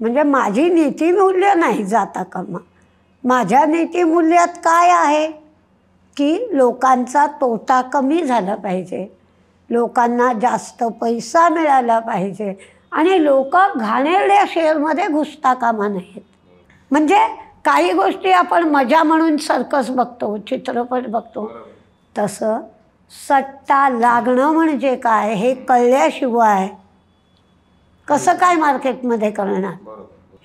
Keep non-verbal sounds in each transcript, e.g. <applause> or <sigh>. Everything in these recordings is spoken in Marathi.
म्हणजे माझी मूल्य नाही जाता कामा माझ्या मूल्यात काय आहे की लोकांचा तोटा कमी झाला पाहिजे लोकांना जास्त पैसा मिळाला पाहिजे आणि लोक घाणेरड्या शेअरमध्ये घुसता कामा नाहीत म्हणजे काही गोष्टी आपण मजा म्हणून सर्कस बघतो चित्रपट बघतो तसं सट्टा लागणं म्हणजे काय हे कळल्याशिवाय कसं काय मार्केटमध्ये करणार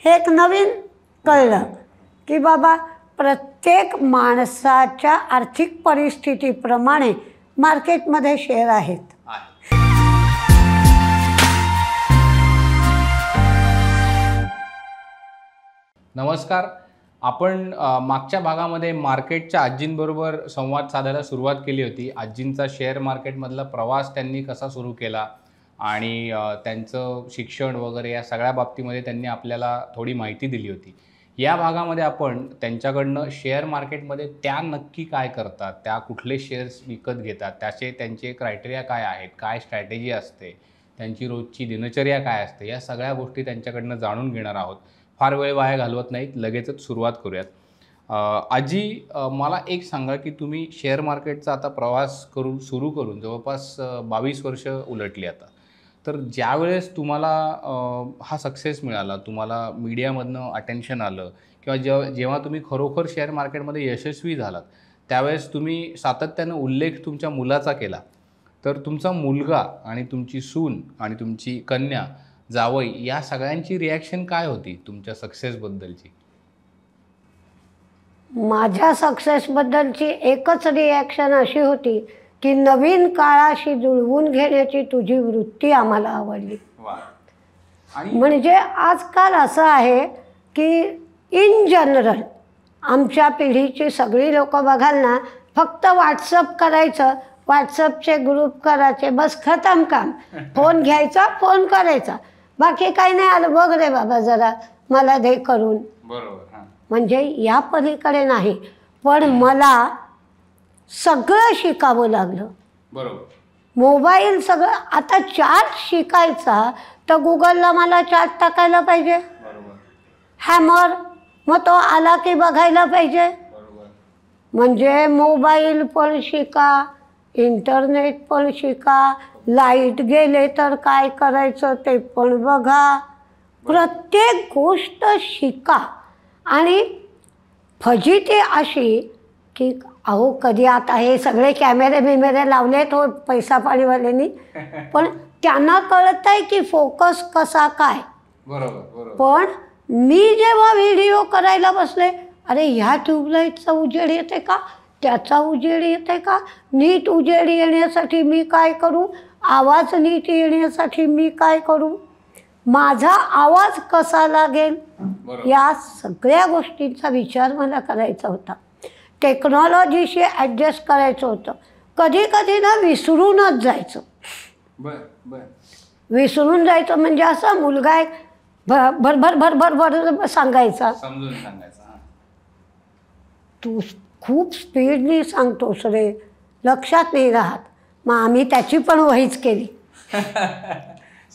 हे एक नवीन कळलं की बाबा प्रत्येक माणसाच्या आर्थिक परिस्थितीप्रमाणे मार्केटमध्ये शेअर आहेत नमस्कार आपण मागच्या भागामध्ये मार्केटच्या आजींबरोबर संवाद साधायला सुरुवात केली होती आजींचा शेअर मार्केटमधला प्रवास त्यांनी कसा सुरू केला आणि त्यांचं शिक्षण वगैरे या सगळ्या बाबतीमध्ये त्यांनी आपल्याला थोडी माहिती दिली होती या भागामध्ये आपण त्यांच्याकडनं शेअर मार्केटमध्ये त्या नक्की काय करतात त्या कुठले शेअर्स विकत घेतात त्याचे त्यांचे क्रायटेरिया काय आहेत काय स्ट्रॅटेजी असते त्यांची रोजची दिनचर्या काय असते या सगळ्या गोष्टी त्यांच्याकडनं जाणून घेणार आहोत फार वेळ वाया घालवत नाहीत लगेचच सुरुवात करूयात आजी मला एक सांगा की तुम्ही शेअर मार्केटचा आता प्रवास करून सुरू करून जवळपास बावीस वर्ष उलटली आता तर ज्यावेळेस तुम्हाला हा सक्सेस मिळाला तुम्हाला मीडियामधनं अटेन्शन आलं किंवा जेव्हा जेव्हा तुम्ही खरोखर शेअर मार्केटमध्ये यशस्वी झालात त्यावेळेस तुम्ही सातत्यानं उल्लेख तुमच्या मुलाचा केला तर तुमचा मुलगा आणि तुमची सून आणि तुमची कन्या जावई या सगळ्यांची रिॲक्शन काय होती तुमच्या सक्सेसबद्दलची माझ्या सक्सेसबद्दलची एकच रिॲक्शन अशी होती की नवीन काळाशी जुळवून घेण्याची तुझी वृत्ती आम्हाला आवडली म्हणजे आजकाल असं आहे की इन जनरल आमच्या पिढीची सगळी लोक बघाल ना फक्त व्हॉट्सअप करायचं व्हॉट्सअपचे ग्रुप करायचे बस खतम काम फोन घ्यायचा फोन करायचा बाकी काही नाही आलं बघ रे बाबा जरा मला दे करून बरोबर म्हणजे या पलीकडे नाही पण मला सगळं शिकावं लागलं बरोबर मोबाईल सगळं आता चार्ज शिकायचा तर गुगलला मला चार्ज टाकायला पाहिजे हॅमर मग तो आला की बघायला पाहिजे म्हणजे मोबाईल पण शिका इंटरनेट पण शिका लाईट गेले तर काय करायचं ते पण बघा प्रत्येक गोष्ट शिका आणि फजिती अशी की अहो कधी आता हे सगळे कॅमेरे बिमेरे लावलेत हो पैसा पाणीवाल्यांनी <laughs> पण त्यांना कळत आहे की फोकस कसा काय पण मी जेव्हा व्हिडिओ करायला बसले अरे ह्या ट्यूबलाईटचा उजेड येते का त्याचा उजेड येते का नीट उजेड येण्यासाठी मी काय करू आवाज नीट येण्यासाठी मी काय करू माझा आवाज कसा लागेल या सगळ्या गोष्टींचा विचार मला करायचा होता टेक्नॉलॉजीशी ॲडजस्ट करायचं होतं कधी कधी ना विसरूनच जायचं विसरून जायचं म्हणजे असा मुलगा एक भर भर भर भर भर सांगायचा तू खूप स्पीडनी सांगतोस रे लक्षात नाही राहत मग आम्ही त्याची पण वहीच केली <laughs>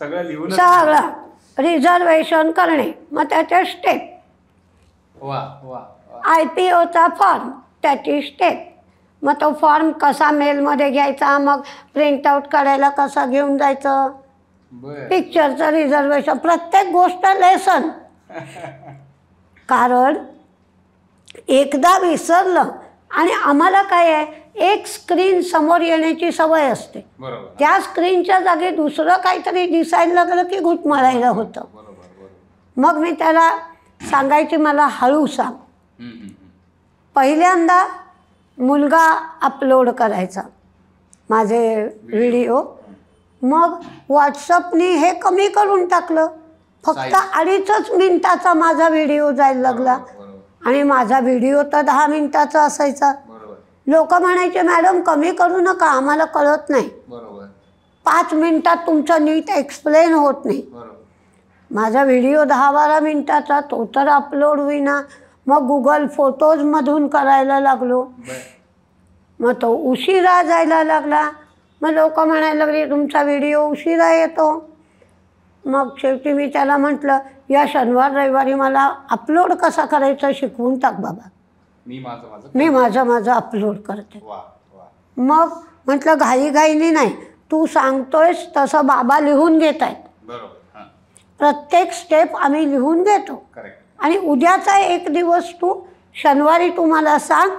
सगळं सगळा रिझर्वेशन करणे मग त्याच्या स्टेप आय पी ओचा फॉर्म त्याची स्टेप मग तो फॉर्म कसा मेलमध्ये घ्यायचा मग प्रिंटआउट करायला कसा घेऊन जायचं पिक्चरचं रिझर्वेशन प्रत्येक गोष्ट लेसन <laughs> कारण एकदा विसरलं आणि आम्हाला काय आहे एक स्क्रीन समोर येण्याची सवय असते त्या स्क्रीनच्या जागी दुसरं काहीतरी दिसायला लागलं की घुटमळायला होतं मग मी त्याला सांगायची मला हळू सांग पहिल्यांदा मुलगा अपलोड करायचा माझे व्हिडिओ मग व्हॉट्सअपनी हे कमी करून टाकलं फक्त अडीचच मिनिटाचा माझा व्हिडिओ जायला लागला आणि माझा व्हिडिओ तर दहा मिनिटाचा असायचा लोक म्हणायचे मॅडम कमी करू नका आम्हाला कळत नाही पाच मिनिटात तुमचं नीट एक्सप्लेन होत नाही माझा व्हिडिओ दहा बारा मिनिटाचा तो तर अपलोड होईना मग गुगल फोटोजमधून करायला लागलो मग तो उशिरा जायला लागला मग लोक म्हणायला लागली तुमचा व्हिडिओ उशिरा येतो मग शेवटी मी त्याला म्हटलं या शनिवार रविवारी मला अपलोड कसा करायचा शिकवून टाक बाबा मी माझं माझं अपलोड करते मग म्हटलं घाईघाईनी नाही तू सांगतोयस तसं बाबा लिहून घेत आहेत प्रत्येक स्टेप आम्ही लिहून घेतो आणि उद्याचा एक दिवस तू शनिवारी तुम्हाला सांग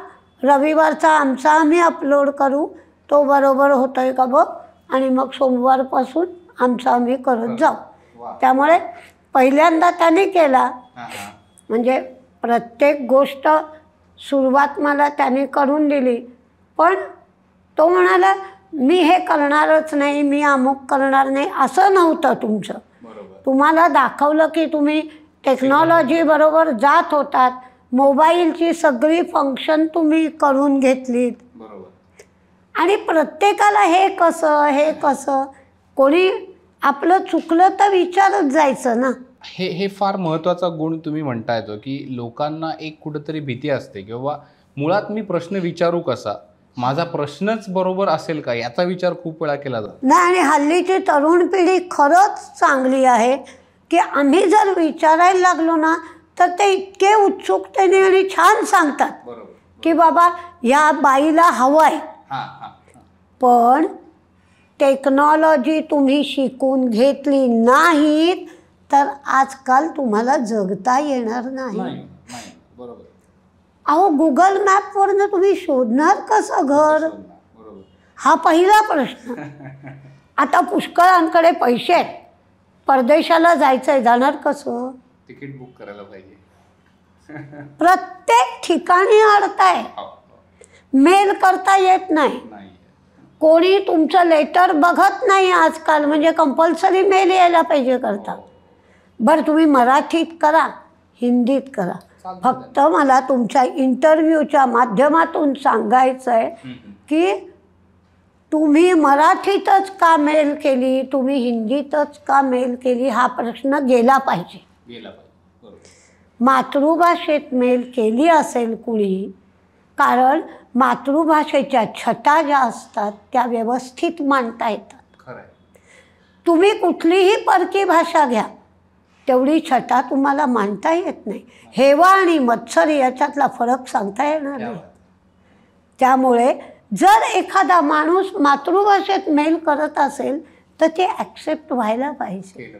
रविवारचा आमचा आम्ही अपलोड करू तो बरोबर होतो आहे का बघ आणि मग सोमवारपासून आमचा आम्ही करत जाऊ त्यामुळे पहिल्यांदा त्याने केला म्हणजे प्रत्येक गोष्ट सुरुवात मला त्याने करून दिली पण तो म्हणाला मी हे करणारच नाही मी अमुक करणार नाही असं नव्हतं तुमचं तुम्हाला दाखवलं की तुम्ही टेक्नॉलॉजी बरोबर जात होतात मोबाईलची सगळी फंक्शन तुम्ही करून घेतलीत आणि प्रत्येकाला हे कसं हे कसं कोणी आपलं चुकलं तर विचारत जायचं ना हे हे फार महत्त्वाचा गुण तुम्ही म्हणताय येतो की लोकांना एक कुठंतरी भीती असते किंवा मुळात मी प्रश्न विचारू कसा माझा प्रश्नच बरोबर असेल का याचा विचार खूप वेळा केला जातो नाही आणि हल्लीची तरुण पिढी खरंच चांगली आहे की आम्ही जर विचारायला लागलो ना तर ते इतके उत्सुकतेने आणि छान सांगतात की बाबा ह्या बाईला हवं आहे पण टेक्नॉलॉजी तुम्ही शिकून घेतली नाहीत तर आजकाल तुम्हाला जगता येणार नाही अहो गुगल मॅपवरनं तुम्ही शोधणार कसं घर हा पहिला प्रश्न <laughs> आता पुष्कळांकडे पैसे आहेत परदेशाला जायचंय जाणार कसं तिकीट बुक करायला पाहिजे प्रत्येक ठिकाणी अडताय हो. मेल करता येत नाही कोणी तुमचं लेटर बघत नाही आजकाल म्हणजे कंपल्सरी मेल यायला पाहिजे करता बरं तुम्ही मराठीत करा हिंदीत करा फक्त मला तुमच्या इंटरव्ह्यूच्या माध्यमातून सांगायचं आहे की तुम्ही मराठीतच का मेल केली तुम्ही हिंदीतच का मेल केली हा प्रश्न गेला पाहिजे मातृभाषेत मेल केली असेल कुणी कारण मातृभाषेच्या छटा ज्या असतात त्या व्यवस्थित मांडता येतात तुम्ही कुठलीही परकी भाषा घ्या तेवढी छटा तुम्हाला मांडता येत नाही हेवा आणि मत्सर याच्यातला फरक सांगता येणार नाही त्यामुळे जर एखादा माणूस मातृभाषेत मेल करत असेल तर ते ॲक्सेप्ट व्हायला पाहिजे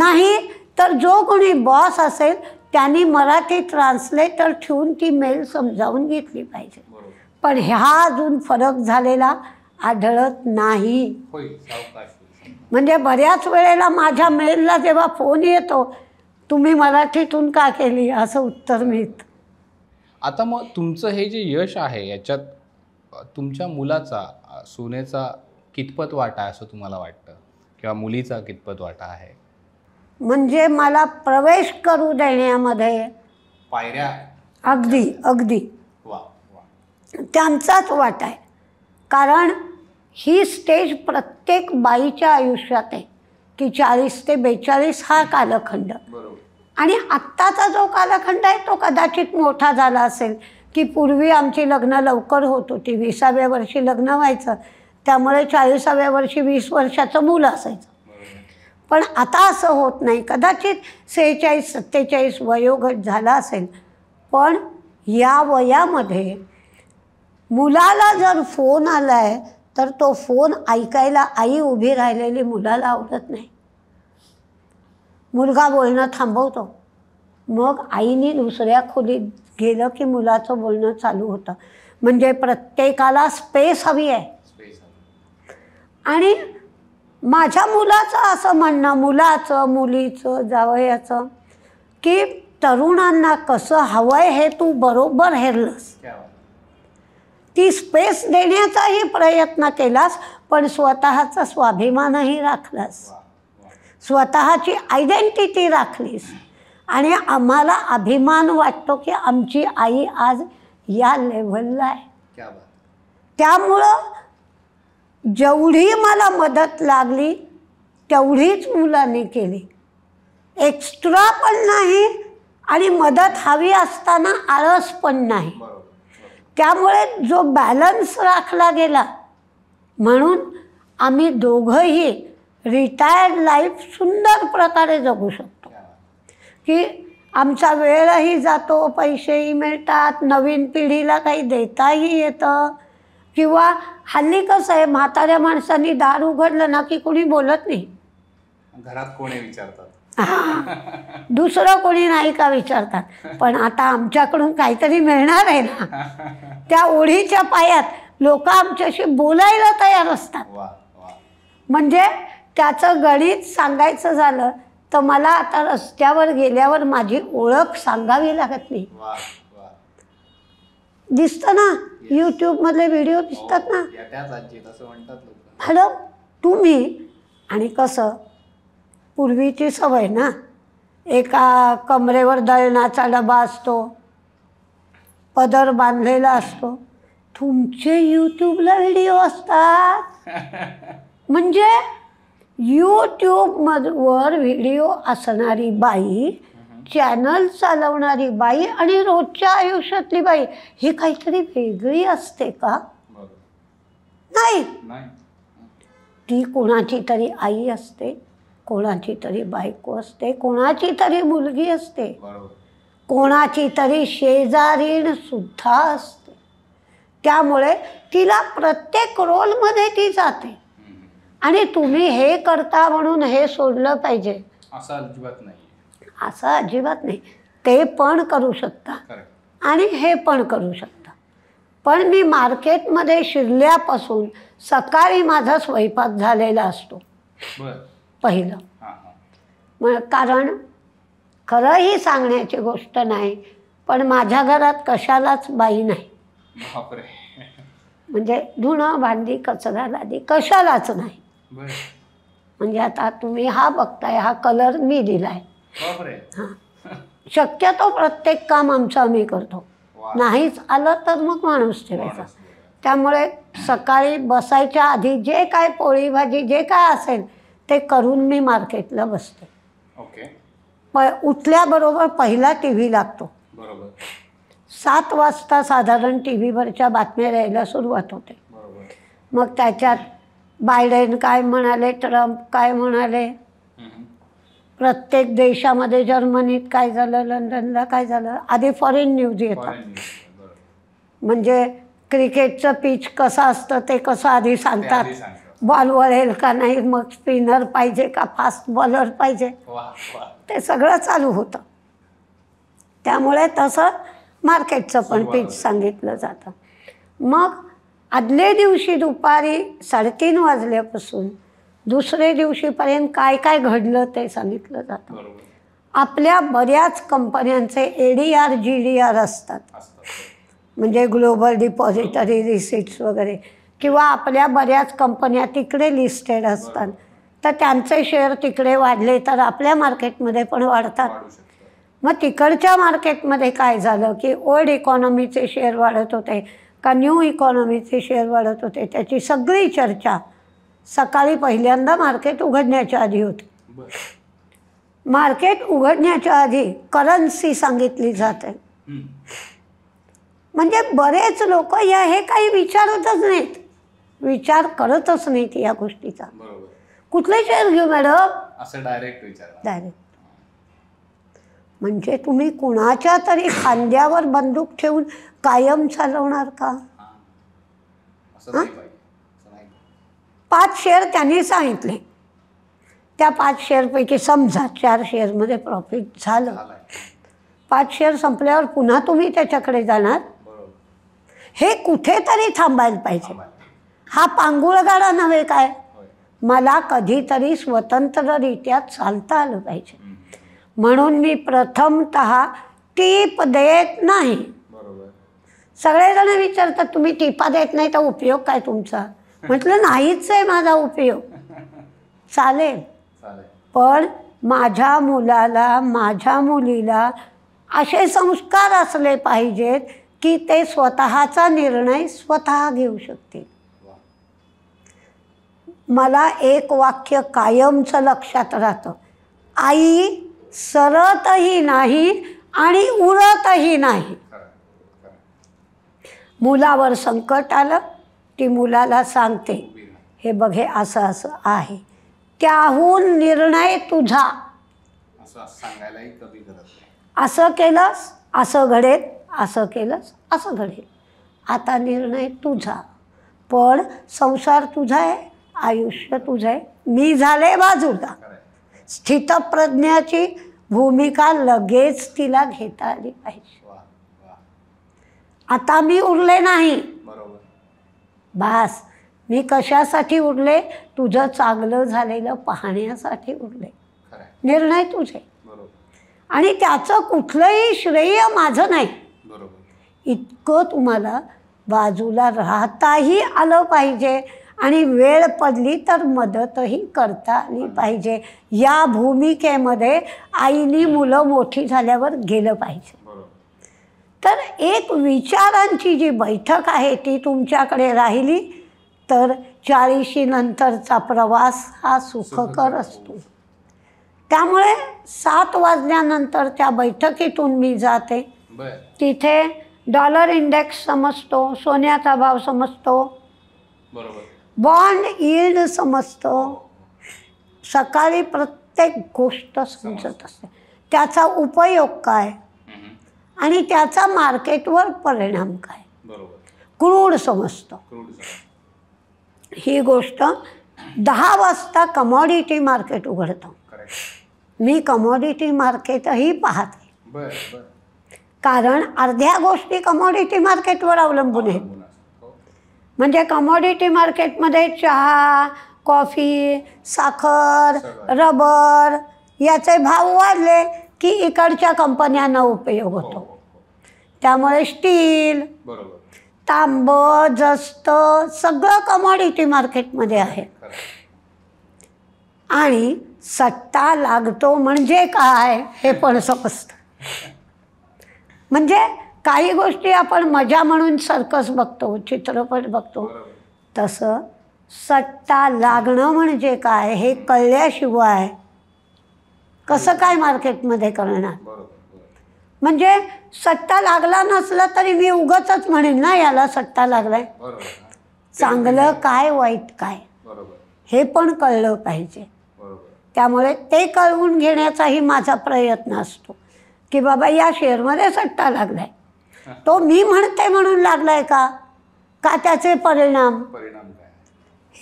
नाही तर जो कोणी बॉस असेल त्यांनी मराठी ट्रान्सलेटर ठेवून ती मेल समजावून घेतली पाहिजे पण ह्या अजून फरक झालेला आढळत नाही म्हणजे बऱ्याच वेळेला माझ्या मेलला जेव्हा फोन येतो तुम्ही मराठीतून का केली असं उत्तर मिळतं आता मग तुमचं हे जे यश आहे याच्यात तुमच्या मुलाचा सोन्याचा कितपत वाटा असं तुम्हाला वाटतं किंवा मुलीचा कितपत वाटा आहे म्हणजे मला प्रवेश करू देण्यामध्ये पायऱ्या अगदी अगदी त्यांचाच वाटा आहे कारण ही स्टेज प्रत्येक बाईच्या आयुष्यात आहे की चाळीस ते बेचाळीस हा कालखंड आणि आत्ताचा जो कालखंड आहे तो कदाचित मोठा झाला असेल की पूर्वी आमची लग्न लवकर होत होती विसाव्या वर्षी लग्न व्हायचं त्यामुळे चाळीसाव्या वर्षी वीस वर्षाचं मुलं असायचं पण आता असं होत नाही कदाचित सेहेचाळीस सत्तेचाळीस वयोगट झाला असेल पण या वयामध्ये मुलाला जर फोन आला आहे तर तो फोन ऐकायला आई उभी राहिलेली मुलाला आवडत नाही मुलगा बोलणं थांबवतो मग आईने दुसऱ्या खोलीत गेलं की मुलाचं बोलणं चालू होतं म्हणजे प्रत्येकाला स्पेस हवी आहे आणि माझ्या मुलाचं असं म्हणणं मुलाचं मुलीचं जावयाचं की तरुणांना कसं हवंय हे तू बरोबर हेरलंस ती स्पेस देण्याचाही प्रयत्न केलास पण स्वतःचा स्वाभिमानही राखलास स्वतःची आयडेंटिटी राखलीस आणि आम्हाला अभिमान वाटतो की आमची आई आज या लेव्हलला आहे त्यामुळं जेवढी मला मदत लागली तेवढीच मुलांनी केली एक्स्ट्रा पण नाही आणि मदत हवी असताना आळस पण नाही त्यामुळे जो बॅलन्स राखला गेला म्हणून आम्ही दोघंही रिटायर्ड लाईफ सुंदर प्रकारे जगू शकतो की आमचा वेळही जातो पैसेही मिळतात नवीन पिढीला काही देताही येतं किंवा हल्ली कसं आहे म्हाताऱ्या माणसांनी दार उघडलं ना की कुणी बोलत नाही घरात कोणी विचारतात दुसरं कोणी नाही का विचारतात पण आता आमच्याकडून काहीतरी मिळणार आहे ना त्या ओढीच्या पायात लोक आमच्याशी बोलायला तयार असतात म्हणजे त्याचं गणित सांगायचं झालं तर मला आता रस्त्यावर गेल्यावर माझी ओळख सांगावी लागत नाही दिसतं ना यूट्यूबमधले व्हिडिओ दिसतात ना हो, हॅलो तुम्ही आणि कसं पूर्वीची सवय ना एका कमरेवर दळणाचा डबा असतो पदर बांधलेला असतो तुमचे युट्यूबला व्हिडिओ असतात <laughs> म्हणजे यूट्यूबमधवर व्हिडिओ असणारी बाई चॅनल चालवणारी बाई आणि रोजच्या आयुष्यातली बाई ही काहीतरी वेगळी असते का नाही ती कोणाची तरी आई असते कोणाची तरी बायको असते कोणाची तरी मुलगी असते कोणाची तरी शेजारीण सुद्धा असते त्यामुळे तिला प्रत्येक रोलमध्ये ती जाते आणि तुम्ही हे करता म्हणून हे सोडलं पाहिजे असं अजिबात नाही असं अजिबात नाही ते पण करू शकता आणि हे पण करू शकता पण मी मार्केटमध्ये शिरल्यापासून सकाळी माझा स्वयंपाक झालेला असतो पहिलं मग कारण खरं ही सांगण्याची गोष्ट नाही पण माझ्या घरात कशालाच बाई नाही म्हणजे धुणं भांडी कचरा लादी कशालाच नाही म्हणजे आता तुम्ही हा बघताय हा कलर मी दिलाय शक्यतो प्रत्येक काम आमचं आम्ही करतो नाहीच आलं तर मग माणूस ठेवायचा त्यामुळे सकाळी बसायच्या आधी जे काय पोळी भाजी जे काय असेल ते करून मी मार्केटला बसते ओके प उठल्याबरोबर पहिला टी व्ही लागतो सात वाजता साधारण टी व्हीवरच्या बातम्या यायला सुरुवात होते मग त्याच्यात बायडेन काय म्हणाले ट्रम्प काय म्हणाले प्रत्येक देशामध्ये जर्मनीत काय झालं लंडनला काय झालं आधी फॉरेन न्यूज येतात म्हणजे क्रिकेटचं पिच कसं असतं ते कसं आधी सांगतात बॉल वळेल का नाही मग स्पिनर पाहिजे का फास्ट बॉलर पाहिजे ते सगळं चालू होतं त्यामुळे तसं मार्केटचं पण पिच सांगितलं जातं मग आदल्या दिवशी दुपारी साडेतीन वाजल्यापासून दुसरे दिवशीपर्यंत काय काय घडलं ते सांगितलं जातं आपल्या बऱ्याच कंपन्यांचे A D R G D R असतात म्हणजे ग्लोबल डिपॉझिटरी रिसिट्स वगैरे किंवा आपल्या बऱ्याच कंपन्या तिकडे लिस्टेड असतात तर त्यांचे शेअर तिकडे वाढले तर आपल्या मार्केटमध्ये पण वाढतात मग तिकडच्या मार्केटमध्ये काय झालं की ओल्ड इकॉनॉमीचे शेअर वाढत होते का न्यू इकॉनॉमीचे शेअर वाढत होते त्याची सगळी चर्चा सकाळी पहिल्यांदा मार्केट उघडण्याच्या आधी होती मार्केट उघडण्याच्या आधी करन्सी सांगितली जाते म्हणजे बरेच लोक या हे काही विचारतच नाहीत विचार करतच नाहीत या गोष्टीचा कुठले शेअर घेऊ मॅडम असं डायरेक्ट विचार डायरेक्ट म्हणजे तुम्ही कुणाच्या तरी खांद्यावर बंदूक ठेवून कायम चालवणार का पाच शेअर त्यांनी सांगितले त्या पाच शेअरपैकी समजा चार शेअरमध्ये प्रॉफिट झालं पाच शेअर संपल्यावर पुन्हा तुम्ही त्याच्याकडे जाणार हे कुठेतरी थांबायला पाहिजे हा पांगुळगाडा नव्हे काय मला कधीतरी स्वतंत्ररित्या चालता आलं पाहिजे म्हणून मी प्रथमत टीप देत नाही सगळेजण विचारतात तुम्ही टिपा देत नाही तर उपयोग काय तुमचा म्हटलं नाहीच आहे माझा उपयोग चालेल पण माझ्या मुलाला माझ्या मुलीला असे संस्कार असले पाहिजेत की ते स्वतःचा निर्णय स्वतः घेऊ शकतील मला एक वाक्य कायमचं लक्षात राहतं आई सरतही नाही आणि उरतही नाही मुलावर संकट आलं ती मुलाला सांगते हे बघे असं असं आहे त्याहून निर्णय तुझा असं केलंस असं घडेल असं केलंस असं घडेल आता निर्णय तुझा पण संसार तुझा आहे आयुष्य तुझं आहे मी झाले बाजूला स्थितप्रज्ञाची भूमिका लगेच तिला घेता आली पाहिजे आता मी उरले नाही बास मी कशासाठी उरले तुझं चांगलं झालेलं पाहण्यासाठी उरले निर्णय तुझे आणि त्याचं कुठलंही श्रेय माझं नाही इतकं तुम्हाला बाजूला राहताही आलं पाहिजे आणि वेळ पडली तर मदतही करता आली पाहिजे या भूमिकेमध्ये आईनी मुलं मोठी झाल्यावर गेलं पाहिजे तर एक विचारांची जी बैठक आहे ती तुमच्याकडे राहिली तर चाळीशी नंतरचा प्रवास हा सुखकर असतो त्यामुळे सात वाजल्यानंतर त्या बैठकीतून मी जाते तिथे डॉलर इंडेक्स समजतो सोन्याचा भाव समजतो बॉन्ड इल्ड समजतं सकाळी प्रत्येक गोष्ट समजत असते त्याचा उपयोग काय आणि त्याचा मार्केटवर परिणाम काय क्रूड समजतं ही गोष्ट दहा वाजता कमॉडिटी मार्केट उघडतं मी कमॉडिटी मार्केटही पाहते कारण अर्ध्या गोष्टी कमॉडिटी मार्केटवर अवलंबून आहेत म्हणजे कमोडिटी मार्केटमध्ये चहा कॉफी साखर रबर याचे भाव वाढले की इकडच्या कंपन्यांना उपयोग होतो हो, हो, हो. त्यामुळे स्टील तांब जस्त सगळं कमोडिटी मार्केटमध्ये आहे आणि सत्ता लागतो म्हणजे काय हे पण समजतं म्हणजे काही गोष्टी आपण मजा म्हणून सर्कस बघतो चित्रपट बघतो तसं सट्टा लागणं म्हणजे काय हे कळल्याशिवाय कसं काय मार्केटमध्ये करणार म्हणजे सट्टा लागला नसला तरी मी उगतच म्हणेन ना याला सट्टा लागलाय चांगलं काय वाईट काय हे पण कळलं पाहिजे त्यामुळे ते कळवून घेण्याचाही माझा प्रयत्न असतो की बाबा या शेअरमध्ये सट्टा लागलाय तो मी म्हणते म्हणून लागलाय का का त्याचे परिणाम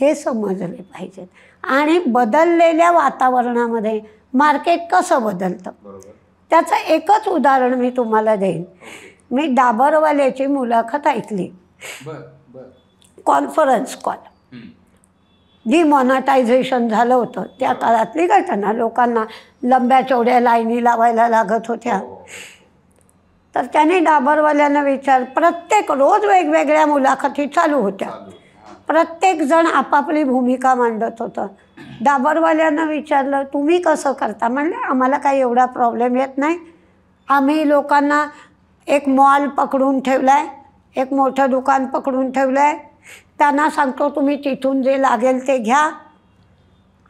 हे समजले पाहिजेत आणि बदललेल्या वातावरणामध्ये मार्केट कसं बदलतं त्याचं एकच उदाहरण मी तुम्हाला देईन मी डाबरवाल्याची मुलाखत ऐकली कॉन्फरन्स कॉल डिमॉनिटायझेशन झालं होतं त्या काळातली घटना लोकांना लंब्या चौड्या लाईनी लावायला लागत होत्या हो. तर त्याने डाबरवाल्यानं विचार प्रत्येक रोज वेगवेगळ्या मुलाखती चालू होत्या प्रत्येकजण आपापली भूमिका मांडत होतं डाबरवाल्यानं विचारलं तुम्ही कसं करता म्हणलं आम्हाला काही एवढा प्रॉब्लेम येत नाही आम्ही लोकांना एक मॉल पकडून ठेवला आहे एक मोठं दुकान पकडून ठेवलं आहे त्यांना सांगतो तुम्ही तिथून जे लागेल ते घ्या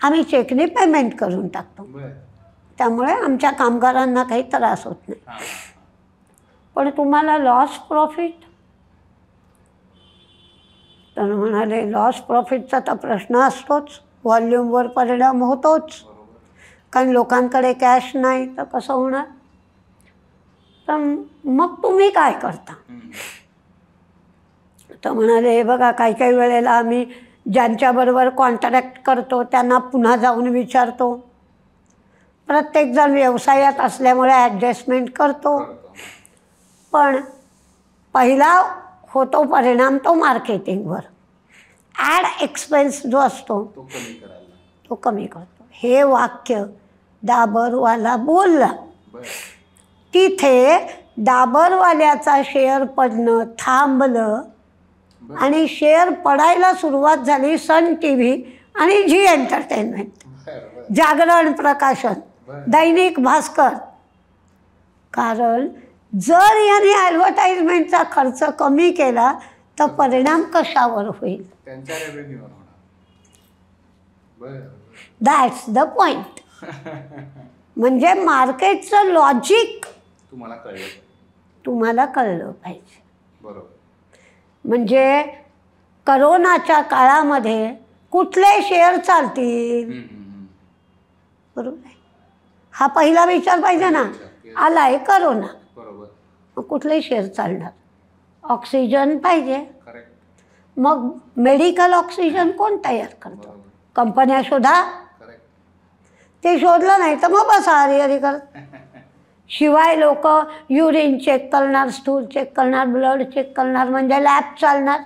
आम्ही चेकने पेमेंट करून टाकतो त्यामुळे आमच्या कामगारांना काही त्रास होत नाही पण तुम्हाला लॉस प्रॉफिट तर म्हणाले लॉस प्रॉफिटचा तर प्रश्न असतोच व्हॉल्यूमवर परिणाम होतोच कारण लोकांकडे कॅश नाही तर कसं होणार तर मग तुम्ही काय करता तर म्हणाले हे बघा काही काही वेळेला आम्ही ज्यांच्याबरोबर कॉन्ट्रॅक्ट करतो त्यांना पुन्हा जाऊन विचारतो प्रत्येकजण व्यवसायात असल्यामुळे ॲडजस्टमेंट करतो पण पहिला होतो परिणाम तो मार्केटिंगवर ॲड एक्सपेन्स जो असतो तो कमी करतो हे वाक्य डाबरवाला बोलला तिथे डाबरवाल्याचा शेअर पडणं थांबलं आणि शेअर पडायला सुरुवात झाली सन टी व्ही आणि झी एंटरटेनमेंट जागरण प्रकाशन दैनिक भास्कर कारण जर याने ॲडव्हर्टाईजमेंटचा खर्च कमी केला तर परिणाम कशावर होईल दॅट्स द पॉइंट म्हणजे मार्केटचं लॉजिक तुम्हाला कळलं तुम्हाला कळलं पाहिजे म्हणजे करोनाच्या काळामध्ये कुठले शेअर चालतील बरोबर हा पहिला विचार पाहिजे ना आलाय करोना कुठले शेअर चालणार ऑक्सिजन पाहिजे मग मेडिकल ऑक्सिजन कोण तयार करतो कंपन्या शोधा ते शोधलं नाही तर मग बसा हरी करत <laughs> शिवाय लोक युरिन चेक करणार स्टूल चेक करणार ब्लड चेक करणार म्हणजे लॅब चालणार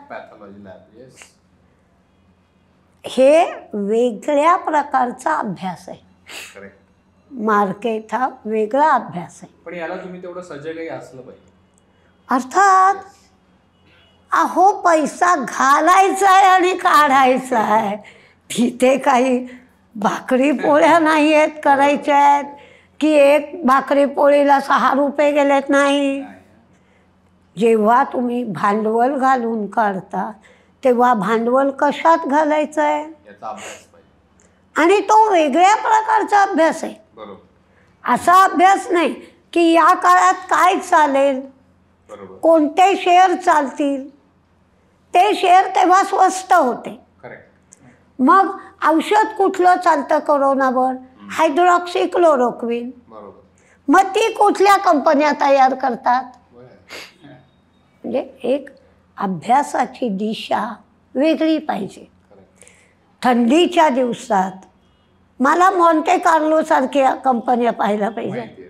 हे वेगळ्या प्रकारचा अभ्यास आहे मार्केट हा वेगळा अभ्यास आहे पण याला तुम्ही तेवढं सजगही असलं पाहिजे अर्थात अहो पैसा घालायचा आहे आणि काढायचा आहे तिथे काही भाकरी पोळ्या नाही आहेत करायच्या आहेत की एक भाकरी पोळीला सहा रुपये गेलेत नाही जेव्हा तुम्ही भांडवल घालून काढता तेव्हा भांडवल कशात घालायचं आहे आणि तो वेगळ्या प्रकारचा अभ्यास आहे असा अभ्यास नाही की या काळात काय चालेल कोणते शेअर चालतील ते शेअर तेव्हा स्वस्त होते मग औषध कुठलं चालतं करोनावर हायड्रॉक्सी क्लोरोक्विन मग ती कुठल्या कंपन्या तयार करतात म्हणजे एक अभ्यासाची दिशा वेगळी पाहिजे थंडीच्या दिवसात मला मॉन्टे सारख्या कंपन्या पाहायला पाहिजे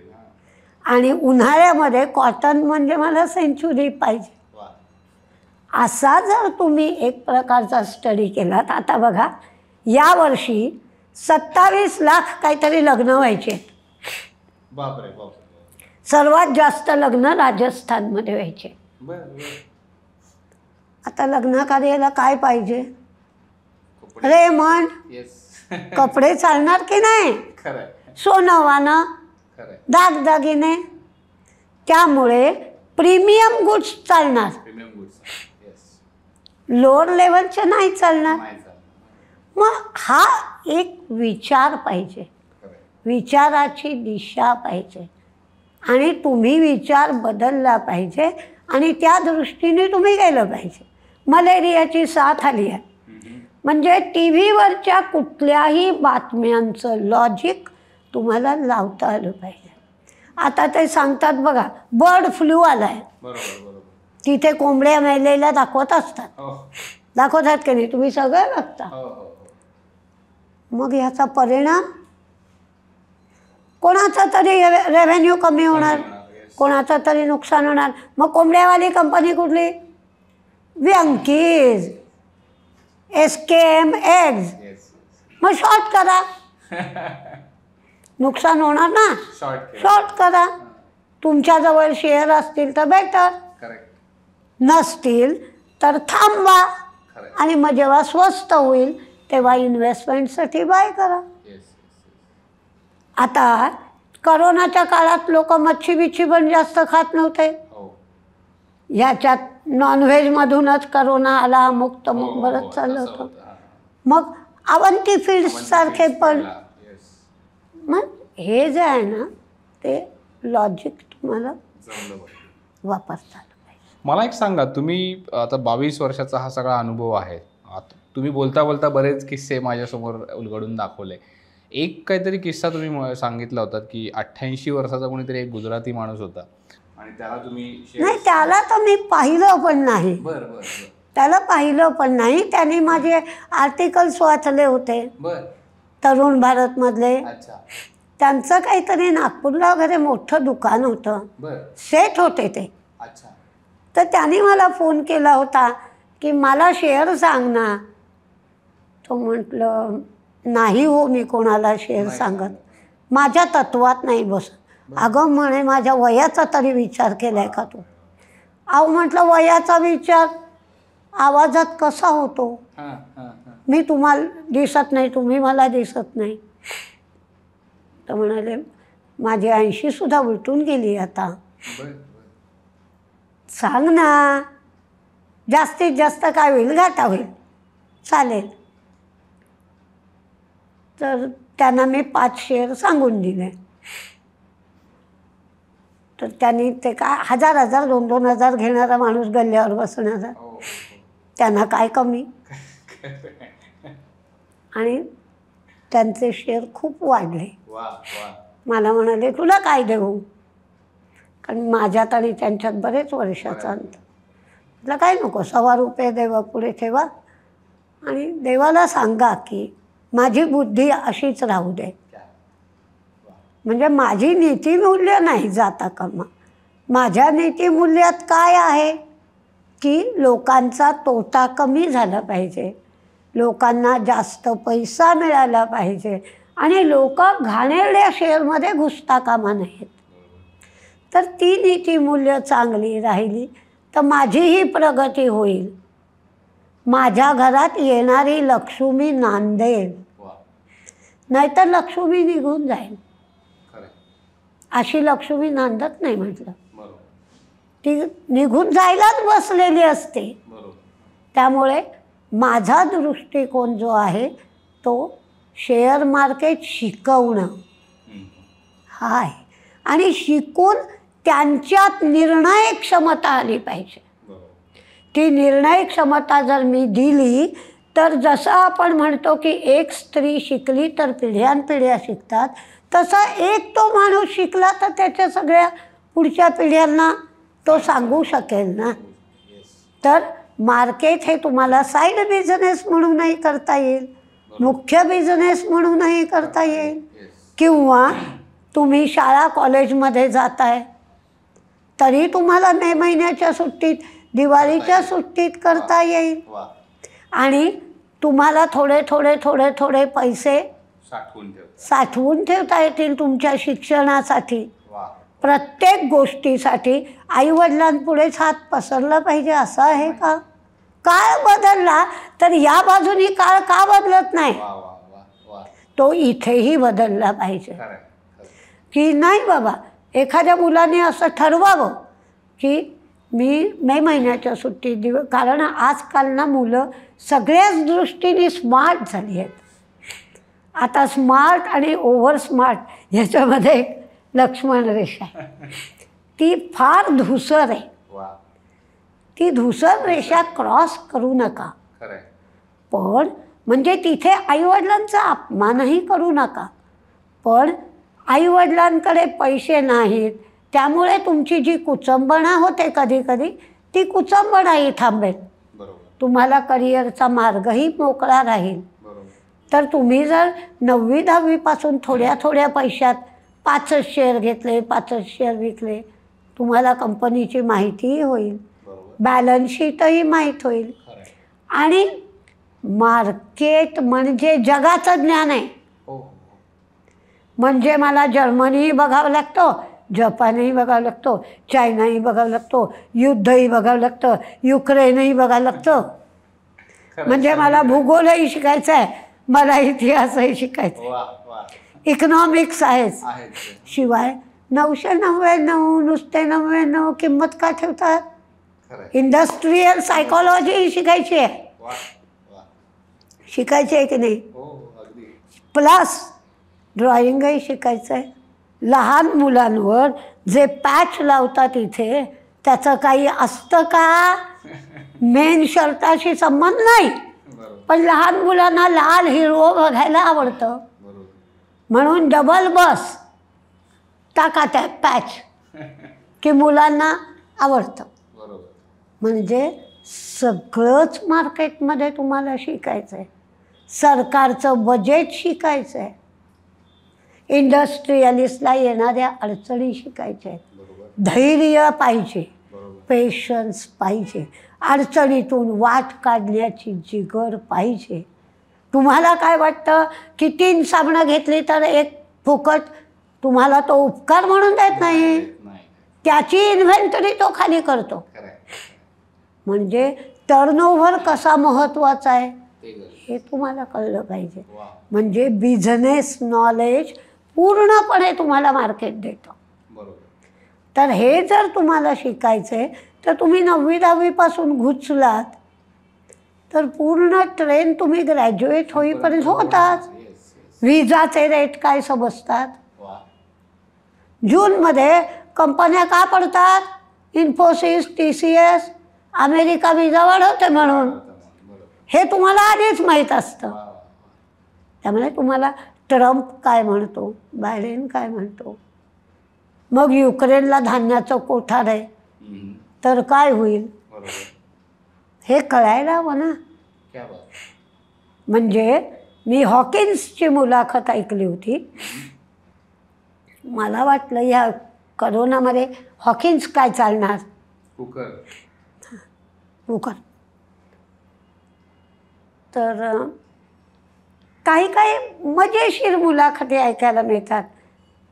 आणि उन्हाळ्यामध्ये कॉटन म्हणजे मला सेंचुरी पाहिजे असा जर तुम्ही एक प्रकारचा स्टडी केलात आता बघा यावर्षी सत्तावीस लाख काहीतरी लग्न व्हायचे सर्वात जास्त लग्न राजस्थानमध्ये व्हायचे आता लग्न काय पाहिजे अरे मन कपडे चालणार की नाही सोनं दागदागिने त्यामुळे प्रीमियम गुड्स चालणार लोअर लेवलचे नाही चालणार मग हा एक विचार पाहिजे विचाराची दिशा पाहिजे आणि तुम्ही विचार बदलला पाहिजे आणि त्या दृष्टीने तुम्ही गेलं पाहिजे मलेरियाची साथ आली आहे म्हणजे टी व्हीवरच्या कुठल्याही बातम्यांचं लॉजिक तुम्हाला लावता आलं पाहिजे आता ते सांगतात बघा बर्ड फ्लू आलाय तिथे कोंबड्या मेलेल्या दाखवत असतात हो. दाखवतात की नाही तुम्ही सगळं बघता हो, हो, मग ह्याचा परिणाम कोणाचा तरी रेव्हेन्यू कमी होणार कोणाचं तरी नुकसान होणार मग कोंबड्यावाली कंपनी कुठली Venky's S K M eggs मग शॉर्ट करा <laughs> नुकसान होणार ना शॉर्ट करा तुमच्याजवळ शेअर असतील तर बेटर नसतील तर थांबवा आणि मग जेव्हा स्वस्त होईल तेव्हा इन्व्हेस्टमेंटसाठी बाय करा आता करोनाच्या काळात लोक मच्छी बिच्छी पण जास्त खात नव्हते हो. ह्याच्यात नॉनव्हेजमधूनच करोना आला मुक्त मुख भरत चाललं होतं मग अवंती फील्ड सारखे पण मग हे जे आहे ना ते लॉजिक तुम्हाला वापरता आलं पाहिजे मला एक सांगा तुम्ही आता बावीस वर्षाचा हा सगळा अनुभव आहे तुम्ही बोलता बोलता बरेच किस्से माझ्यासमोर उलगडून दाखवले एक काहीतरी किस्सा तुम्ही सांगितला होता की अठ्ठ्याऐंशी वर्षाचा कोणीतरी एक गुजराती माणूस होता आणि त्याला तुम्ही नाही त्याला तर मी पाहिलं पण नाही त्याला पाहिलं पण नाही त्याने माझे आर्टिकल्स वाचले होते तरुण भारतमधले त्यांचं काहीतरी नागपूरला वगैरे मोठं दुकान होतं सेट होते ते तर त्यांनी मला फोन केला होता की मला शेअर सांग ना तो म्हटलं नाही हो मी कोणाला शेअर सांगत माझ्या तत्वात नाही बस अगं म्हणे माझ्या वयाचा तरी विचार केलाय का तू अहो म्हटलं वयाचा विचार आवाजात कसा होतो मी तुम्हाला दिसत नाही तुम्ही मला दिसत नाही तर म्हणाले माझी सुद्धा उलटून गेली आता सांग ना जास्तीत जास्त काय होईल घाटा होईल चालेल तर त्यांना मी पाच शेअर सांगून दिले तर त्यांनी ते काय हजार हजार दोन दोन हजार घेणारा माणूस गल्ल्यावर बसण्याचा हो, हो, हो. त्यांना काय कमी आणि त्यांचे शेअर खूप वाढले मला म्हणाले तुला काय देऊ कारण माझ्यात आणि त्यांच्यात बरेच वर्षाचा अंत तुला काय नको सव्वा रुपये देवा पुढे ठेवा आणि देवाला सांगा की माझी बुद्धी अशीच राहू दे म्हणजे माझी मूल्य नाही जाता कामा माझ्या मूल्यात काय आहे की लोकांचा तोटा कमी झाला पाहिजे लोकांना जास्त पैसा मिळाला पाहिजे आणि लोक घाणेरड्या शेअरमध्ये घुसता कामा नाहीत तर ती नीती मूल्य चांगली राहिली तर माझीही प्रगती होईल माझ्या घरात येणारी लक्ष्मी नांदेल नाहीतर लक्ष्मी निघून जाईल अशी लक्ष्मी नांदत नाही म्हटलं ती निघून जायलाच बसलेली असते त्यामुळे माझा दृष्टिकोन जो आहे तो शेअर मार्केट शिकवणं हा आहे आणि शिकून त्यांच्यात निर्णय क्षमता आली पाहिजे ती निर्णय क्षमता जर मी दिली तर जसं आपण म्हणतो की एक स्त्री शिकली तर पिढ्यानपिढ्या शिकतात तसा एक तो माणूस शिकला तर त्याच्या सगळ्या पुढच्या पिढ्यांना तो सांगू शकेल ना तर मार्केट हे तुम्हाला साईड बिझनेस म्हणूनही करता येईल मुख्य बिझनेस म्हणूनही करता येईल किंवा तुम्ही शाळा कॉलेजमध्ये जाताय तरी तुम्हाला मे महिन्याच्या सुट्टीत दिवाळीच्या सुट्टीत करता येईल आणि तुम्हाला थोडे थोडे थोडे थोडे पैसे साठवून ठेवता येतील तुमच्या शिक्षणासाठी प्रत्येक गोष्टीसाठी आईवडिलांपुढेच हात पसरला पाहिजे असं आहे का काय बदलला तर या बाजूनी काळ का बदलत नाही तो इथेही बदलला पाहिजे की नाही बाबा एखाद्या मुलाने असं ठरवावं की मी मे महिन्याच्या सुट्टी दिव कारण आजकाल ना मुलं सगळ्याच दृष्टीने स्मार्ट झाली आहेत आता स्मार्ट आणि ओव्हर स्मार्ट ह्याच्यामध्ये लक्ष्मण रेषा ती फार धुसर आहे ती धुसर रेषा क्रॉस करू नका पण म्हणजे तिथे आईवडिलांचा अपमानही करू नका पण आईवडिलांकडे पैसे नाहीत त्यामुळे तुमची जी कुचंबणा होते कधी कधी ती कुचंबणाही थांबेल तुम्हाला करिअरचा मार्गही मोकळा राहील तर तुम्ही जर नववी दहावीपासून थोड्या थोड्या पैशात पाचच शेअर घेतले पाचच शेअर विकले तुम्हाला कंपनीची माहितीही होईल बॅलन्सशीटही माहीत होईल आणि मार्केट म्हणजे जगाचं ज्ञान आहे हो, हो. म्हणजे मला जर्मनीही बघावं लागतं जपानही बघावं लागतो चायनाही बघावं लागतो युद्धही बघावं लागतं युक्रेनही बघावं लागतं म्हणजे मला भूगोलही शिकायचं आहे मला इतिहासही शिकायचा आहे इकॉनॉमिक्स आहेच शिवाय नऊशे नव्याण्णव नुसते नव्याण्णव किंमत का ठेवतात इंडस्ट्रीयल सायकोलॉजी शिकायची आहे शिकायची आहे की नाही प्लस हो, ड्रॉइंगही शिकायचं आहे लहान मुलांवर जे पॅच लावतात इथे त्याचं काही असतं का मेन शर्टाशी संबंध नाही पण लहान मुलांना लाल हिरवं बघायला आवडतं म्हणून डबल बस टाका त्या पॅच की मुलांना आवडतं म्हणजे सगळंच मार्केटमध्ये तुम्हाला शिकायचं आहे सरकारचं बजेट शिकायचं आहे इंडस्ट्रीयलिस्टला येणाऱ्या अडचणी शिकायच्या आहेत धैर्य पाहिजे पेशन्स पाहिजे अडचणीतून वाट काढण्याची जिगर पाहिजे तुम्हाला काय वाटतं की तीन साबणं घेतली तर एक फुकट तुम्हाला तो उपकार म्हणून देत नाही त्याची इन्व्हेंटरी तो खाली करतो म्हणजे टर्नओव्हर कसा महत्त्वाचा आहे हे तुम्हाला कळलं पाहिजे म्हणजे बिझनेस नॉलेज पूर्णपणे तुम्हाला मार्केट देतं तर हे जर तुम्हाला शिकायचंय तर तुम्ही नववी दहावीपासून घुचलात तर पूर्ण ट्रेन तुम्ही ग्रॅज्युएट होईपर्यंत होतात विजाचे रेट काय समजतात जूनमध्ये कंपन्या का पडतात Infosys T C S America visa वाढवते म्हणून हे तुम्हाला आधीच माहीत असतं त्यामुळे तुम्हाला ट्रम्प काय म्हणतो बायडेन काय म्हणतो मग युक्रेनला धान्याचा कोठार आहे तर काय होईल हे कळायला हवं ना म्हणजे मी हॉकिन्सची मुलाखत ऐकली होती मला वाटलं या करोनामध्ये हॉकिन्स काय चालणार कुकर कुकर तर काही काही मजेशीर मुलाखती ऐकायला मिळतात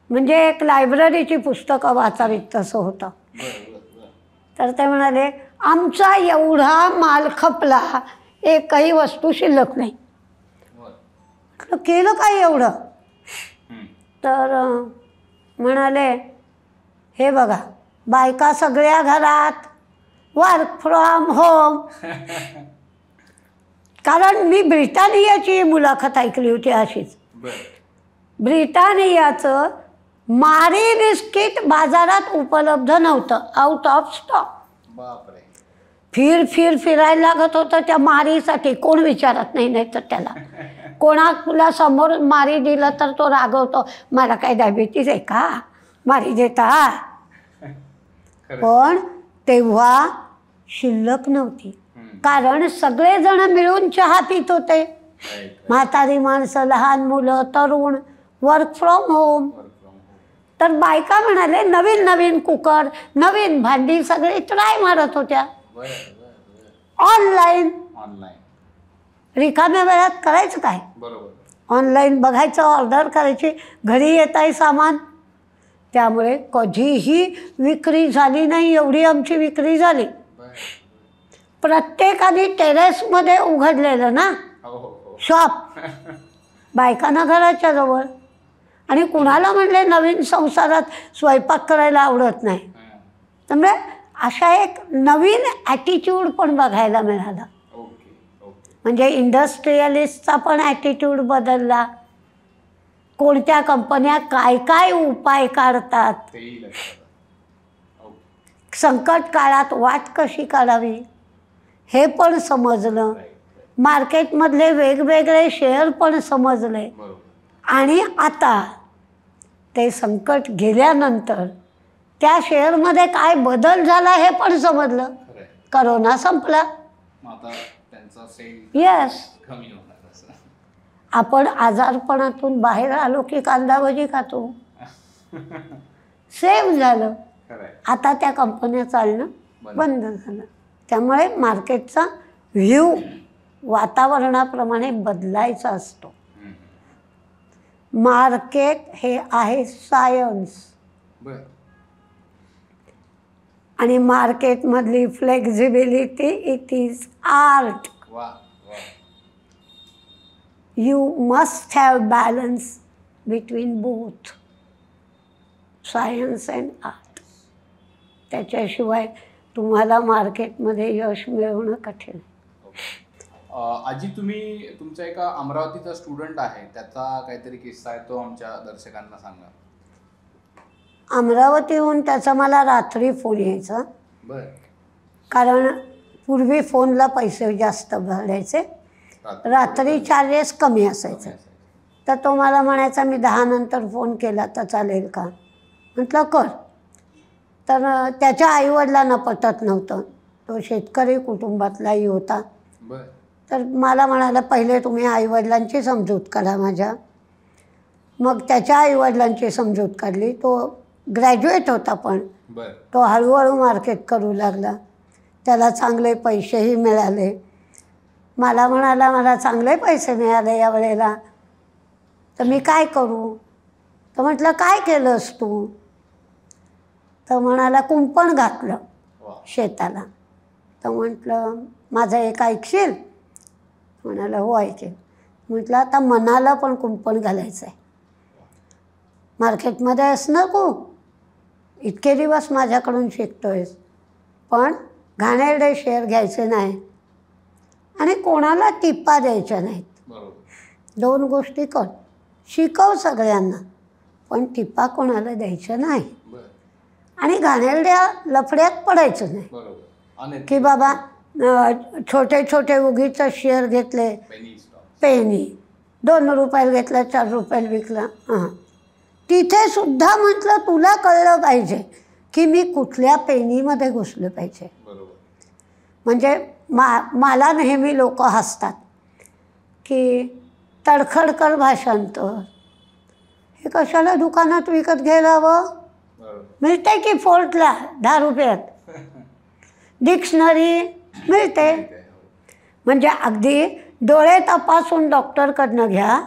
म्हणजे एक लायब्ररीची पुस्तकं वाचावीत तसं होतं तर ते म्हणाले आमचा एवढा माल खपला एकही वस्तू शिल्लक नाही केलं काय एवढं तर म्हणाले हे बघा बायका सगळ्या घरात वर्क फ्रॉम होम कारण मी ब्रिटानियाची मुलाखत ऐकली होती अशीच ब्रिटानियाचं मारी बिस्किट बाजारात उपलब्ध नव्हतं आउट ऑफ स्टॉक बापरे फिर फिर फिरायला लागत होतं त्या मारीसाठी कोण विचारत नाही नाही तर त्याला कोणाला समोर मारी दिलं तर तो रागवतो मला काय डायबिटीज आहे का मारी देता पण तेव्हा शिल्लक नव्हती कारण सगळेजण मिळून चहा पित होते म्हातारी माणसं लहान मुलं तरुण वर्क फ्रॉम होम तर बायका म्हणाले नवीन नवीन कुकर नवीन भांडी सगळे ट्राय मारत होत्या ऑनलाईन ऑनलाईन रिकाम्या वेळात करायचं काय बरोबर ऑनलाईन बघायचं ऑर्डर करायची घरी येत आहे सामान त्यामुळे कधीही विक्री झाली नाही एवढी आमची विक्री झाली प्रत्येकाने टेरेसमध्ये उघडलेलं ना शॉप हो, हो, हो. बायकांना घराच्या जवळ आणि कुणाला म्हणले नवीन संसारात स्वयंपाक करायला आवडत नाही त्यामुळे अशा एक नवीन ॲटिट्यूड पण बघायला मिळाला म्हणजे इंडस्ट्रियलिस्टचा पण ॲटिट्यूड बदलला कोणत्या कंपन्या काय काय उपाय काढतात संकट काळात वाट कशी काढावी हे पण समजलं मार्केटमधले वेगवेगळे शेअर पण समजले आणि आता ते संकट गेल्यानंतर त्या शेअरमध्ये काय बदल झाला हे पण समजलं करोना संपला येस आपण आजारपणातून बाहेर आलो की कांदा भजी खातो सेम झालं आता त्या कंपन्या चालणं बंद झालं त्यामुळे मार्केटचा व्ह्यू वातावरणाप्रमाणे बदलायचा असतो मार्केट हे आहे सायन्स आणि मार्केटमधली flexibility it is art you must have balance between both science and art त्याच्याशिवाय तुम्हाला मार्केटमध्ये यश मिळवणं कठीण आजी तुम्ही तुमचा एका अमरावतीचा स्टुडंट आहे त्याचा काहीतरी किस्सा आहे तो आमच्या दर्शकांना सांगा अमरावतीहून त्याचा मला रात्री फोन यायचा कारण पूर्वी फोनला पैसे जास्त भरायचे रात्री चार्जेस कमी असायचे तर तो मला म्हणायचा मी दहा नंतर फोन केला तर चालेल का म्हटलं कर तर त्याच्या आईवडिलांना पटत नव्हतं तो शेतकरी कुटुंबातलाही होता तर मला म्हणाला पहिले तुम्ही आईवडिलांची समजूत करा माझ्या मग त्याच्या आईवडिलांची समजूत काढली तो ग्रॅज्युएट होता पण तो हळूहळू मार्केट करू लागला त्याला चांगले पैसेही मिळाले मला म्हणाला मला चांगले पैसे मिळाले या वेळेला तर मी काय करू तर म्हटलं काय केलंस तू तर म्हणाला कुंपण घातलं शेताला तर म्हटलं माझं एक ऐकशील म्हणाला हो ऐकेल म्हटलं आता मनाला पण कुंपण घालायचं आहे मार्केटमध्ये असणं नको इतके दिवस माझ्याकडून शिकतोय पण घाणेरडे शेअर घ्यायचे नाही आणि कोणाला टिप्पा द्यायच्या नाहीत दोन गोष्टी कर शिकव सगळ्यांना पण टिप्पा कोणाला द्यायच्या नाही आणि घाणेरड्या लफड्यात पडायचं नाही की बाबा छोटे छोटे उगीच शेअर घेतले पेनी दोन रुपयाला घेतला चार रुपयाला विकला हां तिथे सुद्धा म्हटलं तुला कळलं पाहिजे की मी कुठल्या पेनीमध्ये घुसलं पाहिजे म्हणजे मा मला नेहमी लोक हसतात की तडखडकर भाषांतर हे कशाला दुकानात विकत घ्यायला हवं मिळते की फोर्टला दहा रुपयात <laughs> डिक्शनरी मिळते हो. म्हणजे अगदी डोळे तपासून डॉक्टरकडनं घ्या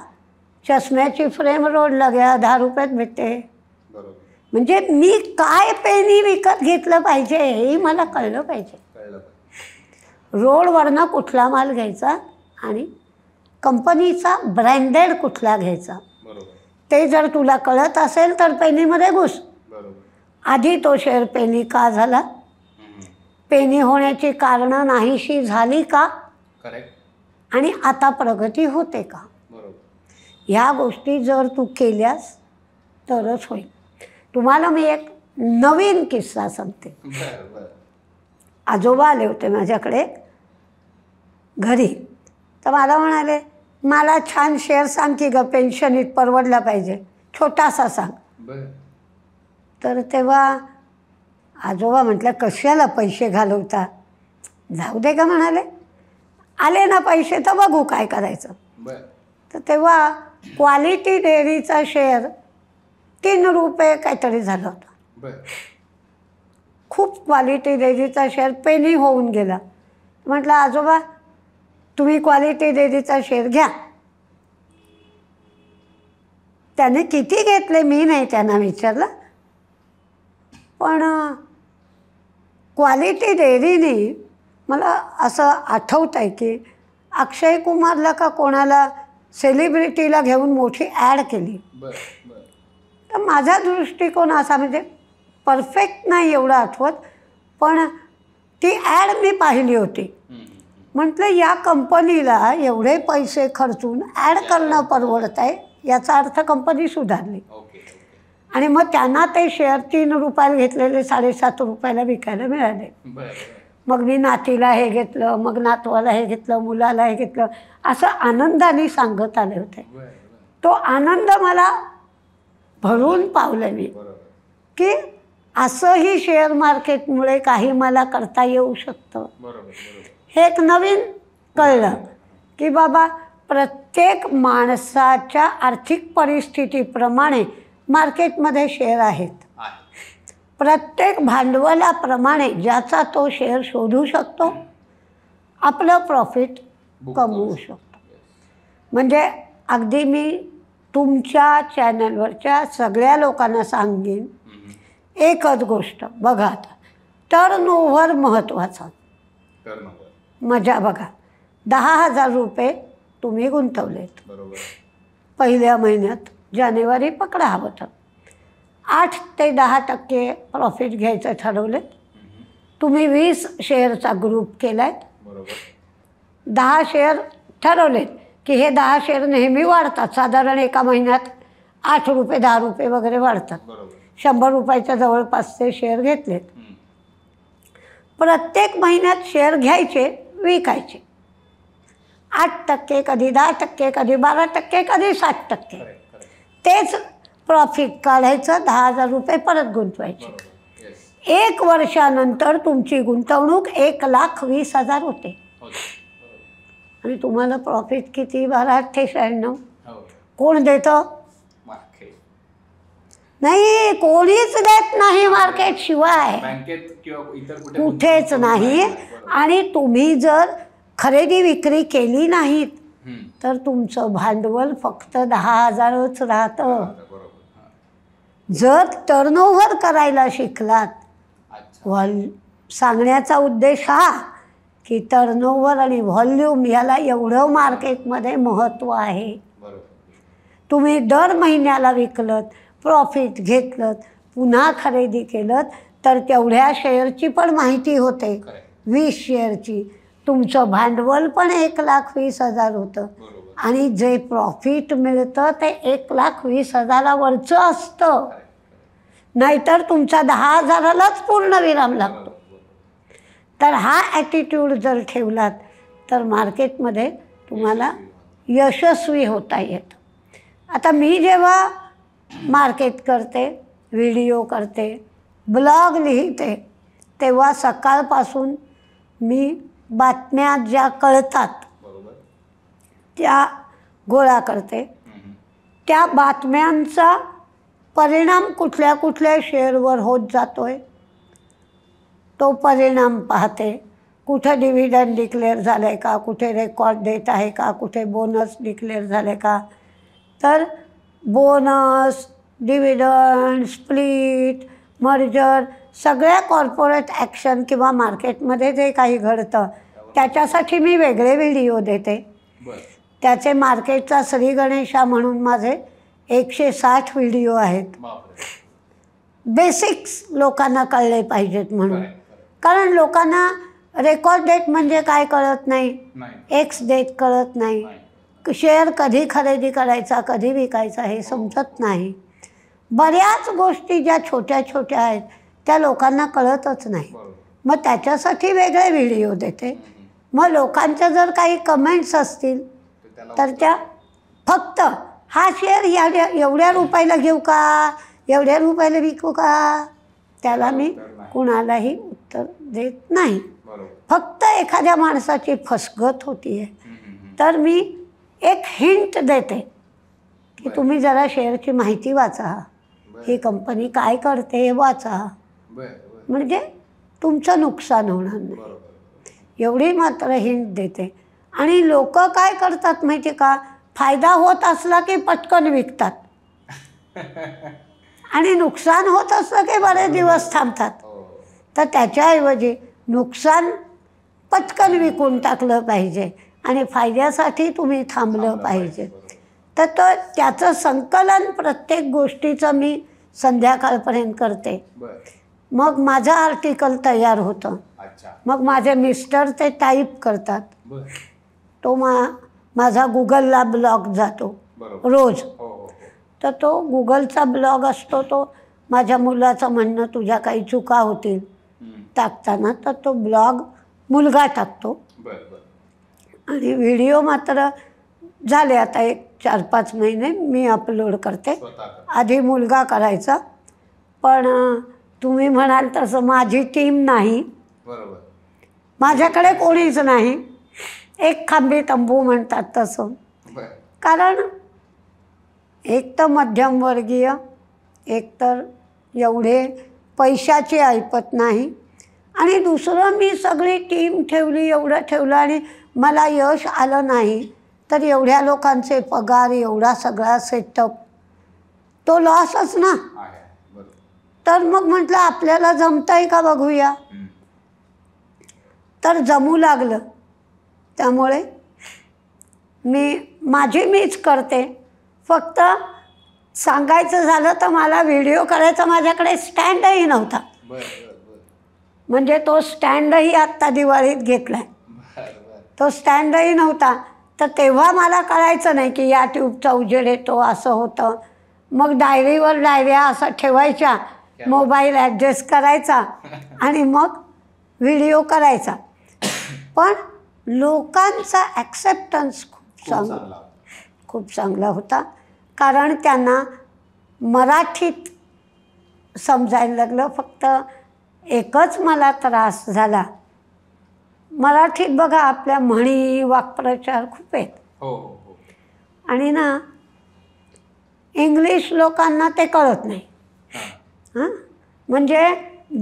चष्म्याची फ्रेम रोडला घ्या दहा रुपयात भेटते म्हणजे मी काय पेनी विकत घेतलं पाहिजे हे मला कळलं पाहिजे रोडवरनं कुठला माल घ्यायचा आणि कंपनीचा ब्रँडेड कुठला घ्यायचा ते जर तुला कळत असेल तर पेनीमध्ये घुस आधी तो शेअर पेनी का झाला पेनी होण्याची कारणं नाहीशी झाली का आणि आता प्रगती होते का ह्या गोष्टी जर तू केल्यास तरच होईल तुम्हाला मी एक नवीन किस्सा सांगते आजोबा आले होते माझ्याकडे घरी तर मला म्हणाले मला छान शेअर सांग की ग पेन्शन इत परवडला पाहिजे छोटासा सांग तर तेव्हा आजोबा म्हटलं कशाला पैसे घालवता जाऊ दे का म्हणाले आले ना पैसे तर बघू काय करायचं तर तेव्हा क्वालिटी डेअरीचा शेअर तीन रुपये काहीतरी झाला होता खूप क्वालिटी डेअरीचा शेअर पेनी होऊन गेला म्हटलं आजोबा तुम्ही क्वालिटी डेअरीचा शेअर घ्या त्याने किती घेतले मी नाही त्यांना विचारलं पण क्वालिटी डेअरीने मला असं आठवत आहे की अक्षय कुमारला का कोणाला सेलिब्रिटीला घेऊन मोठी ॲड केली तर माझा दृष्टिकोन असा म्हणजे परफेक्ट नाही एवढं आठवत पण ती ॲड मी पाहिली होती म्हटलं या कंपनीला एवढे पैसे खर्चून ॲड करणं परवडत आहे याचा अर्थ कंपनी सुधारली आणि मग त्यांना ते शेअर तीन रुपयाला घेतलेले साडेसात रुपयाला विकायला मिळाले मग मी नातीला हे घेतलं मग नातवाला हे घेतलं मुलाला हे घेतलं असं आनंदाने सांगत आले होते तो आनंद मला भरून पावलं मी की असंही शेअर मार्केटमुळे काही मला करता येऊ शकतं हे एक नवीन कळलं की बाबा प्रत्येक माणसाच्या आर्थिक परिस्थितीप्रमाणे मार्केटमध्ये शेअर आहेत प्रत्येक भांडवलाप्रमाणे ज्याचा तो शेअर शोधू शकतो आपलं प्रॉफिट कमवू शकतो म्हणजे अगदी मी तुमच्या चॅनलवरच्या सगळ्या लोकांना सांगेन एकच गोष्ट बघा आता टर्न ओव्हर महत्त्वाचा मजा बघा दहा हजार रुपये तुम्ही गुंतवलेत पहिल्या महिन्यात जानेवारी पकडा हवं तर आठ ते दहा टक्के प्रॉफिट घ्यायचं ठरवलं तुम्ही वीस शेअरचा ग्रुप केला आहे दहा शेअर ठरवलेत की हे दहा शेअर नेहमी वाढतात साधारण एका महिन्यात आठ रुपये दहा रुपये वगैरे वाढतात शंभर रुपयाच्या जवळपास ते शेअर घेतलेत प्रत्येक महिन्यात शेअर घ्यायचे विकायचे आठ टक्के कधी दहा टक्के कधी बारा टक्के कधी सात टक्के तेच प्रॉफिट काढायचं दहा हजार रुपये परत गुंतवायचे एक वर्षानंतर तुमची गुंतवणूक एक लाख वीस हजार होते आणि तुम्हाला प्रॉफिट किती बारा अठ्ठे कोण देतं नाही कोणीच देत नाही मार्केट शिवाय कुठेच नाही आणि तुम्ही जर खरेदी विक्री केली नाहीत तर तुमचं भांडवल फक्त दहा हजारच राहतं जर टर्नओव्हर करायला शिकलात व्हॉल सांगण्याचा उद्देश हा की टर्नओव्हर आणि व्हॉल्यूम ह्याला एवढं मार्केटमध्ये महत्त्व आहे तुम्ही दर महिन्याला विकलत प्रॉफिट घेतलं पुन्हा खरेदी केलं तर तेवढ्या शेअरची पण माहिती होते वीस शेअरची तुमचं भांडवल पण एक लाख वीस हजार होतं आणि जे प्रॉफिट मिळतं ते एक लाख वीस हजारावरचं असतं नाहीतर तुमचा दहा हजारालाच पूर्ण विराम लागतो तर हा ॲटिट्यूड जर ठेवलात तर मार्केटमध्ये तुम्हाला यशस्वी होता येतं आता मी जेव्हा मार्केट करते व्हिडिओ करते ब्लॉग लिहिते तेव्हा सकाळपासून मी बातम्या ज्या कळतात त्या गोळा करते त्या बातम्यांचा परिणाम कुठल्या कुठल्या शेअरवर होत जातोय तो परिणाम पाहते कुठं डिव्हिडन डिक्लेअर झालं आहे का कुठे रेकॉर्ड देत आहे का कुठे बोनस डिक्लेअर झाले का तर बोनस डिव्हिडन स्प्लिट मर्जर सगळ्या कॉर्पोरेट ॲक्शन किंवा मार्केटमध्ये जे काही घडतं त्याच्यासाठी मी वेगळे व्हिडिओ देते त्याचे मार्केटचा श्री गणेशा म्हणून माझे एकशे साठ व्हिडिओ आहेत बेसिक्स लोकांना कळले पाहिजेत म्हणून कारण लोकांना रेकॉर्ड डेट म्हणजे काय कळत नाही एक्स डेट कळत नाही शेअर कधी खरेदी करायचा कधी विकायचा हे समजत नाही बऱ्याच गोष्टी ज्या छोट्या छोट्या आहेत त्या लोकांना कळतच नाही मग त्याच्यासाठी वेगळे व्हिडिओ देते मग लोकांच्या जर काही कमेंट्स असतील तर त्या फक्त हा शेअर या एवढ्या रुपयाला घेऊ का एवढ्या रुपयाला विकू का त्याला मी कुणालाही उत्तर देत नाही फक्त एखाद्या माणसाची फसगत होती आहे तर मी एक हिंट देते की तुम्ही जरा शेअरची माहिती वाचा ही कंपनी काय करते हे वाचा म्हणजे तुमचं नुकसान होणार नाही एवढी मात्र हिंट देते आणि लोक काय करतात माहिती का फायदा होत असला की पटकन विकतात आणि नुकसान होत असलं की बरेच दिवस थांबतात हो. तर त्याच्याऐवजी नुकसान पटकन विकून टाकलं पाहिजे आणि फायद्यासाठी तुम्ही थांबलं पाहिजे तर तो त्याचं संकलन प्रत्येक गोष्टीचं मी संध्याकाळपर्यंत करते मग माझं आर्टिकल तयार होतं मग माझे मिस्टर ते टाईप करतात तो मा माझा गुगलला ब्लॉग जातो रोज हो, हो, हो. तर तो गुगलचा ब्लॉग असतो तो माझ्या मुलाचं म्हणणं तुझ्या काही चुका होतील टाकताना तर तो ब्लॉग मुलगा टाकतो आणि व्हिडिओ मात्र झाले आता एक चार पाच महिने मी अपलोड करते आधी मुलगा करायचा पण तुम्ही म्हणाल तसं माझी टीम नाही माझ्याकडे कोणीच नाही एक खांबी तंबू म्हणतात तसं कारण एक तर मध्यमवर्गीय तर एवढे पैशाचे ऐपत नाही आणि दुसरं मी सगळी टीम ठेवली एवढं ठेवलं आणि मला यश आलं नाही तर एवढ्या लोकांचे पगार एवढा सगळा सेटअप तो लॉसच ना तर मग म्हटलं आपल्याला आहे का बघूया तर जमू लागलं त्यामुळे मी माझी मीच करते फक्त सांगायचं झालं तर मला व्हिडिओ करायचा माझ्याकडे स्टँडही नव्हता म्हणजे तो स्टँडही आत्ता दिवाळीत घेतला आहे तो स्टँडही नव्हता तर तेव्हा मला कळायचं नाही की या ट्यूबचा उजेड येतो असं होतं मग डायरीवर डायऱ्या असं ठेवायच्या मोबाईल ॲडजस्ट करायचा <laughs> आणि मग व्हिडिओ करायचा पण लोकांचा ॲक्सेप्टन्स खूप चांगला खूप चांगला होता कारण त्यांना मराठीत समजायला लागलं फक्त एकच मला त्रास झाला मराठीत बघा आपल्या म्हणी वाक्प्रचार खूप आहेत हो, हो. आणि ना इंग्लिश लोकांना ते कळत नाही हां म्हणजे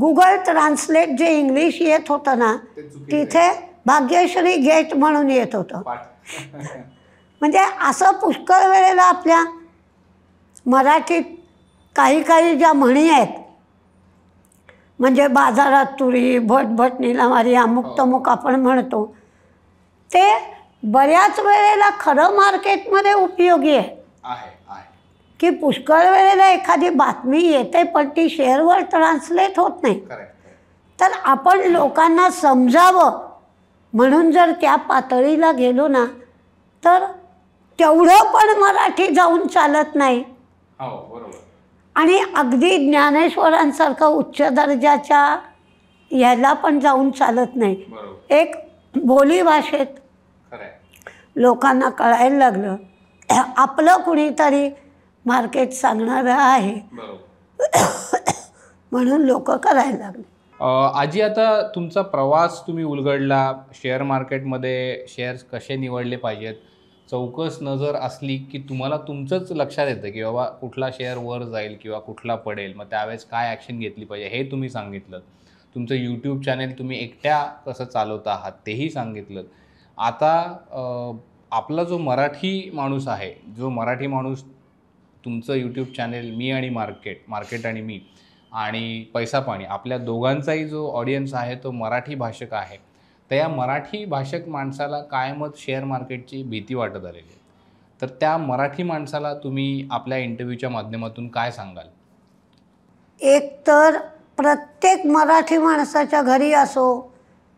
गुगल ट्रान्सलेट जे इंग्लिश येत होतं ना तिथे भाग्यश्री गेट म्हणून येत होतं म्हणजे असं पुष्कळ वेळेला आपल्या मराठीत काही काही ज्या म्हणी आहेत म्हणजे बाजारात तुरी भटभट निलामारी अमुक हो. तमुक आपण म्हणतो ते बऱ्याच वेळेला खरं मार्केटमध्ये उपयोगी आहे की पुष्कळ वेळेला एखादी बातमी येते पण ती शेअरवर ट्रान्सलेट होत नाही तर आपण लोकांना समजावं म्हणून जर त्या पातळीला गेलो ना तर तेवढं पण मराठी जाऊन चालत नाही हो, आणि अगदी ज्ञानेश्वरांसारखं उच्च दर्जाच्या ह्याला पण जाऊन चालत नाही एक बोली भाषेत लोकांना कळायला लागलं आपलं कुणीतरी मार्केट सांगणारं आहे <coughs> म्हणून लोक करायला लागले आजी आता तुमचा प्रवास तुम्ही उलगडला शेअर मार्केटमध्ये शेअर्स कसे निवडले पाहिजेत चौकस नजर असली की तुम्हाला तुमचंच लक्षात येतं की बाबा कुठला शेअर वर जाईल किंवा कुठला पडेल मग त्यावेळेस काय ॲक्शन घेतली पाहिजे हे तुम्ही सांगितलं तुमचं यूट्यूब चॅनेल तुम्ही एकट्या कसं चालवत आहात तेही सांगितलं आता आपला जो मराठी माणूस आहे जो मराठी माणूस तुमचं यूट्यूब चॅनेल मी आणि मार्केट मार्केट आणि मी आणि पैसा पाणी आपल्या दोघांचाही जो ऑडियन्स आहे तो मराठी भाषक आहे तर या मराठी भाषक माणसाला कायमच शेअर मार्केटची भीती वाटत आलेली आहे तर त्या मराठी माणसाला तुम्ही आपल्या इंटरव्ह्यूच्या माध्यमातून काय सांगाल एक तर प्रत्येक मराठी माणसाच्या घरी असो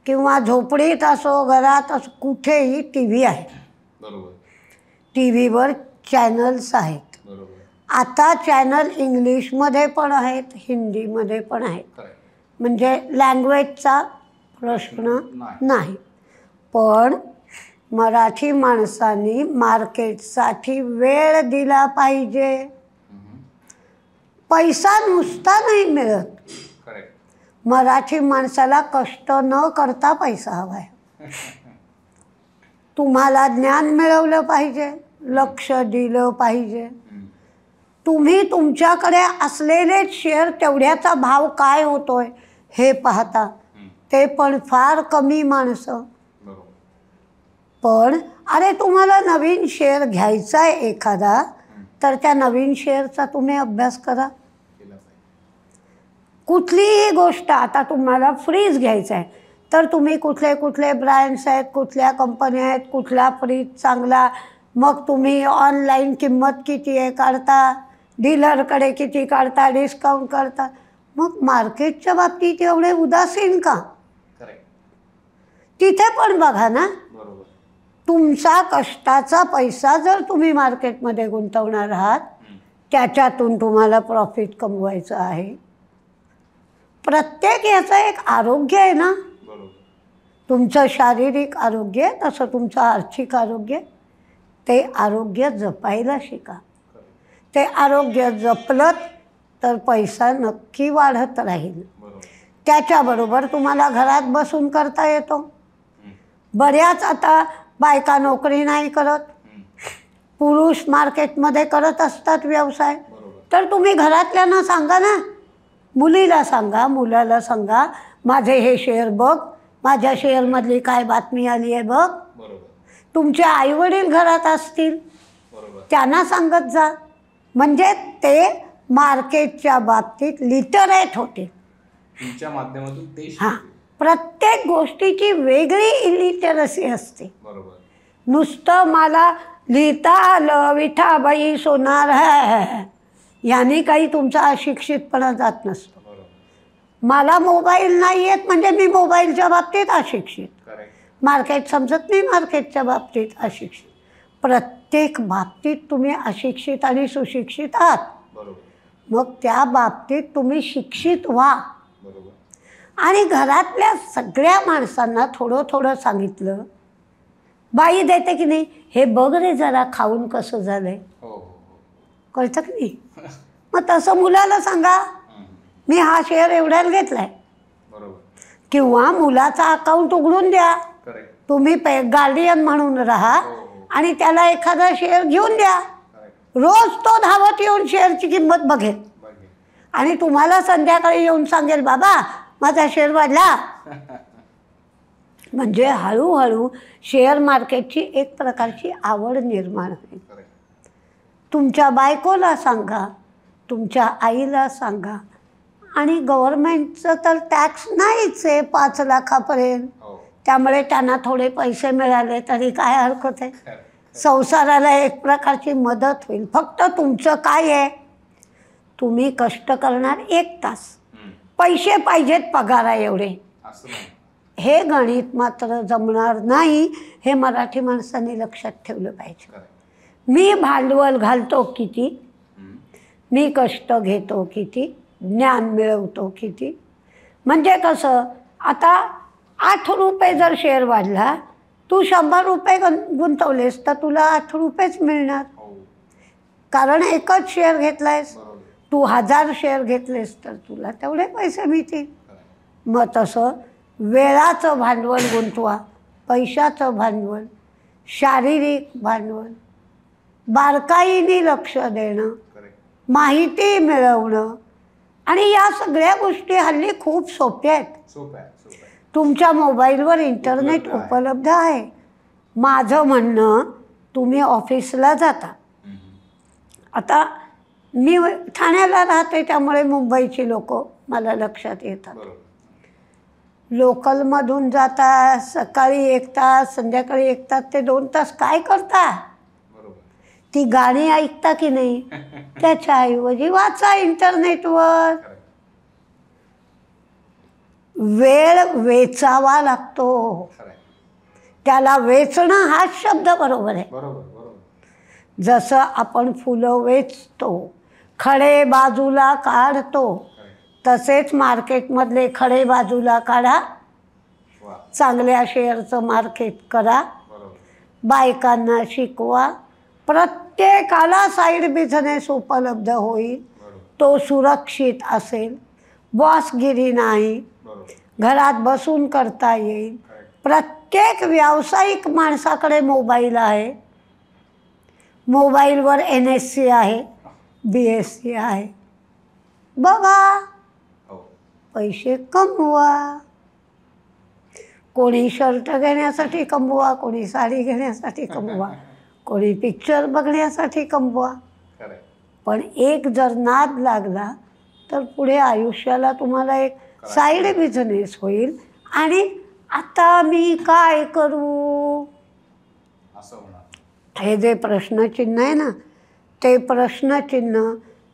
किंवा झोपडीत असो घरात असो कुठेही टी व्ही आहे बरोबर टी व्हीवर चॅनल्स आहेत बरोबर आता चॅनल इंग्लिशमध्ये पण आहेत हिंदीमध्ये पण आहेत म्हणजे लँग्वेजचा प्रश्न नाही पण मराठी माणसांनी मार्केटसाठी वेळ दिला पाहिजे पैसा नुसता नाही मिळत मराठी माणसाला कष्ट न करता पैसा हवा आहे <laughs> तुम्हाला ज्ञान मिळवलं पाहिजे लक्ष दिलं पाहिजे तुम्ही तुमच्याकडे असलेले शेअर तेवढ्याचा भाव काय होतोय हे पाहता ते पण फार कमी माणसं पण अरे तुम्हाला नवीन शेअर घ्यायचा आहे एखादा तर त्या नवीन शेअरचा तुम्ही अभ्यास करा कुठलीही गोष्ट आता तुम्हाला फ्रीज घ्यायचा आहे तर तुम्ही कुठले कुठले ब्रँड्स आहेत कुठल्या कंपन्या आहेत कुठला फ्रीज चांगला मग तुम्ही ऑनलाईन किंमत किती आहे काढता डीलरकडे किती काढता डिस्काउंट करता मग मार्केटच्या बाबतीत एवढे उदासीन का तिथे पण बघा ना तुमचा कष्टाचा पैसा जर तुम्ही मार्केटमध्ये गुंतवणार आहात त्याच्यातून तुम्हाला प्रॉफिट कमवायचं आहे प्रत्येक याचं एक आरोग्य आहे ना तुमचं शारीरिक आरोग्य तसं तुमचं आर्थिक आरोग्य ते आरोग्य जपायला शिका ते आरोग्य जपलत तर पैसा नक्की वाढत राहील त्याच्याबरोबर तुम्हाला घरात बसून करता येतो बऱ्याच आता बायका नोकरी नाही करत पुरुष मार्केटमध्ये करत असतात व्यवसाय तर तुम्ही घरातल्यांना सांगा ना मुलीला सांगा मुलाला सांगा माझे हे शेअर बघ माझ्या शेअरमधली काय बातमी आली आहे बघ तुमचे आईवडील घरात असतील त्यांना सांगत जा म्हणजे ते मार्केटच्या बाबतीत लिटरेट होते तुमच्या माध्यमातून ते हां प्रत्येक गोष्टीची वेगळी इलिटरसी असते नुसतं मला लिहिता ल विठाबाई सोनार ह्याने काही तुमचा अशिक्षितपणा जात नसतो मला मोबाईल नाही येत म्हणजे मी मोबाईलच्या बाबतीत अशिक्षित मार्केट समजत नाही मार्केटच्या बाबतीत अशिक्षित प्रत्येक प्रत्येक बाबतीत तुम्ही अशिक्षित आणि सुशिक्षित आहात मग त्या बाबतीत तुम्ही शिक्षित व्हा आणि घरातल्या सगळ्या माणसांना थोडं थोडं सांगितलं बाई देते की नाही हे बघ रे जरा खाऊन कसं झालंय हो, हो, हो. कळतं की नाही मग तसं मुलाला सांगा मी हा शेअर एवढ्याला घेतलाय किंवा मुलाचा अकाउंट उघडून द्या तुम्ही पे गार्डियन म्हणून राहा आणि त्याला एखादा शेअर घेऊन द्या रोज तो धावत येऊन शेअरची किंमत बघेल आणि तुम्हाला संध्याकाळी येऊन सांगेल बाबा माझा शेअर वाढला <laughs> म्हणजे हळूहळू शेअर मार्केटची एक प्रकारची आवड निर्माण होईल तुमच्या बायकोला सांगा तुमच्या आईला सांगा आणि गव्हर्मेंटचं तर टॅक्स नाहीच आहे पाच लाखापर्यंत हो. त्यामुळे त्यांना थोडे पैसे मिळाले तरी काय हरकत आहे संसाराला एक प्रकारची मदत होईल फक्त तुमचं काय आहे तुम्ही कष्ट करणार एक तास पैसे पाहिजेत पगारा एवढे हे गणित मात्र जमणार नाही हे मराठी माणसांनी लक्षात ठेवलं पाहिजे मी भांडवल घालतो किती मी कष्ट घेतो किती ज्ञान मिळवतो किती म्हणजे कसं आता आठ रुपये जर शेअर वाढला तू शंभर रुपये गुंतवलेस तर तुला आठ रुपयेच मिळणार हो. कारण एकच शेअर घेतलायस तू हजार शेअर घेतलेस तर तुला तेवढे पैसे मिळतील मग तसं वेळाचं भांडवल गुंतवा पैशाचं भांडवल शारीरिक भांडवल बारकाईने लक्ष देणं माहिती मिळवणं आणि या सगळ्या गोष्टी हल्ली खूप सोप्या आहेत तुमच्या मोबाईलवर इंटरनेट उपलब्ध आहे माझं म्हणणं तुम्ही ऑफिसला जाता आता मी ठाण्याला राहते त्यामुळे मुंबईची लोक मला लक्षात येतात लोकलमधून जाता सकाळी एक तास संध्याकाळी एक तास ते दोन तास काय करता ती गाणी ऐकता की नाही <laughs> त्याच्याऐवजी वाचा इंटरनेटवर वेळ वेचावा लागतो त्याला वेचणं हा शब्द बरोबर आहे जसं आपण फुलं वेचतो खडे बाजूला काढतो तसेच मार्केटमधले खडे बाजूला काढा चांगल्या शेअरचं मार्केट करा बायकांना शिकवा प्रत्येकाला साईड बिझनेस उपलब्ध होईल तो सुरक्षित असेल बॉसगिरी नाही घरात बसून करता येईल प्रत्येक व्यावसायिक माणसाकडे मोबाईल आहे मोबाईलवर एन एस सी आहे बी एस सी आहे बघा हो. पैसे कमवा कोणी शर्ट घेण्यासाठी कमवा कोणी साडी घेण्यासाठी कमवा <laughs> कोणी पिक्चर बघण्यासाठी कमवा पण एक जर नाद लागला तर पुढे आयुष्याला तुम्हाला एक साईड बिझनेस होईल आणि आता मी काय करू हे जे प्रश्नचिन्ह आहे ना ते प्रश्नचिन्ह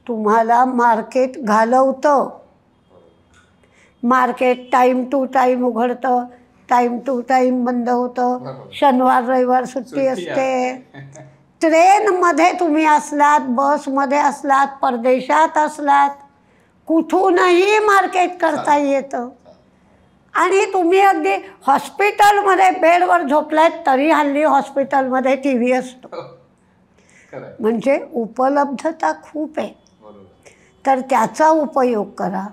तुम्हाला मार्केट घालवतं मार्केट टाईम टू टाईम उघडतं टाईम टू टाईम बंद होतं शनिवार रविवार सुट्टी असते ट्रेनमध्ये तुम्ही असलात बसमध्ये असलात परदेशात असलात कुठूनही मार्केट करता येतं आणि तुम्ही अगदी हॉस्पिटलमध्ये बेडवर झोपलात तरी हल्ली हॉस्पिटलमध्ये टी व्ही असतो हो. म्हणजे उपलब्धता खूप आहे तर त्याचा उपयोग करा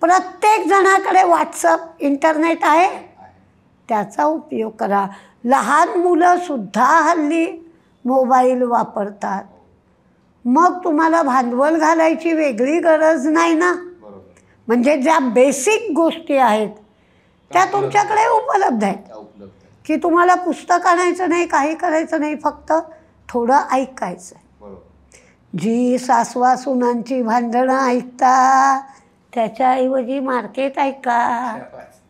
प्रत्येक जणाकडे व्हॉट्सअप इंटरनेट आहे त्याचा उपयोग करा लहान मुलंसुद्धा हल्ली मोबाईल वापरतात मग तुम्हाला भांडवल घालायची वेगळी गरज नाही ना म्हणजे ज्या बेसिक गोष्टी आहेत त्या तुमच्याकडे उपलब्ध आहेत की तुम्हाला पुस्तक आणायचं नाही काही करायचं नाही फक्त थोडं ऐकायचं जी सासवा सुनांची भांडणं ऐकता त्याच्याऐवजी मार्केट ऐका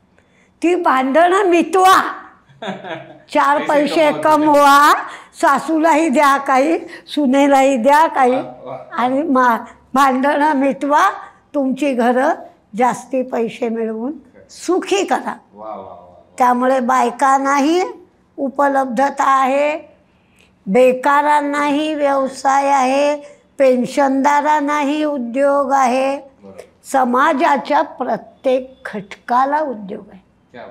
<laughs> ती भांडणं मितवा <laughs> चार पैसे कमवा सासूलाही द्या काही सुनेलाही द्या काही आणि मा भांडणं मिटवा तुमची घरं जास्ती पैसे मिळवून सुखी करा त्यामुळे बायकांनाही उपलब्धता आहे बेकारांनाही व्यवसाय आहे पेन्शनदारांनाही उद्योग आहे समाजाच्या प्रत्येक घटकाला उद्योग आहे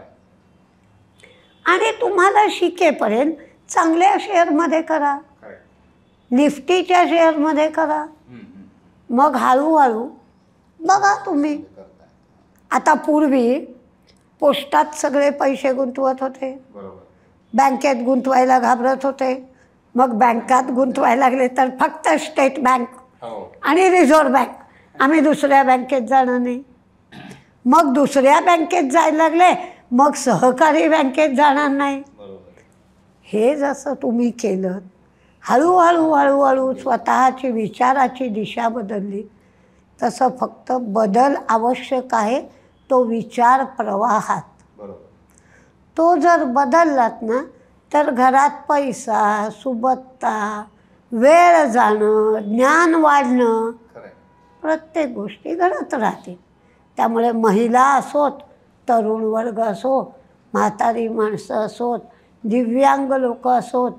आणि तुम्हाला शिकेपर्यंत चांगल्या शेअरमध्ये करा निफ्टीच्या शेअरमध्ये करा मग हळूहळू बघा तुम्ही आता पूर्वी पोस्टात सगळे पैसे गुंतवत होते बँकेत गुंतवायला घाबरत होते मग बँकात गुंतवायला लागले तर फक्त स्टेट बँक हो. आणि रिझर्व्ह बँक आम्ही दुसऱ्या बँकेत जाणार नाही मग दुसऱ्या बँकेत जायला लागले मग सहकारी बँकेत जाणार नाही हे जसं तुम्ही केलं हळूहळू हळूहळू स्वतःची विचाराची दिशा बदलली तसं फक्त बदल आवश्यक आहे तो विचार प्रवाहात तो जर बदललात ना तर घरात पैसा सुबत्ता वेळ जाणं ज्ञान वाढणं प्रत्येक गोष्टी घडत राहते त्यामुळे महिला असोत तरुण वर्ग असो म्हातारी माणसं असोत दिव्यांग लोक असोत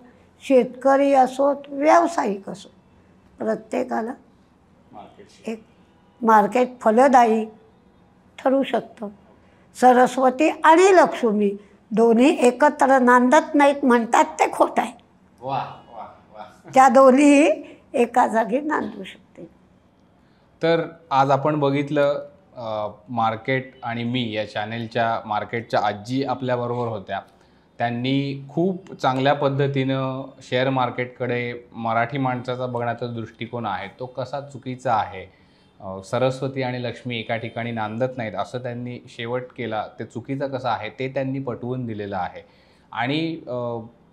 शेतकरी असोत व्यावसायिक असोत प्रत्येकाला एक मार्केट फलदायी ठरू शकतं सरस्वती आणि लक्ष्मी दोन्ही एकत्र नांदत नाहीत म्हणतात ते खोट आहे त्या दोन्ही एका जागी नांदू शकते तर आज आपण बघितलं मार्केट आणि मी या चॅनेलच्या मार्केटच्या आजी आपल्याबरोबर होत्या त्यांनी खूप चांगल्या पद्धतीनं शेअर मार्केटकडे मराठी माणसाचा बघण्याचा दृष्टिकोन आहे तो कसा चुकीचा आहे सरस्वती आणि लक्ष्मी एका ठिकाणी नांदत नाहीत असं त्यांनी शेवट केला ते चुकीचा कसा आहे ते त्यांनी पटवून दिलेलं आहे आणि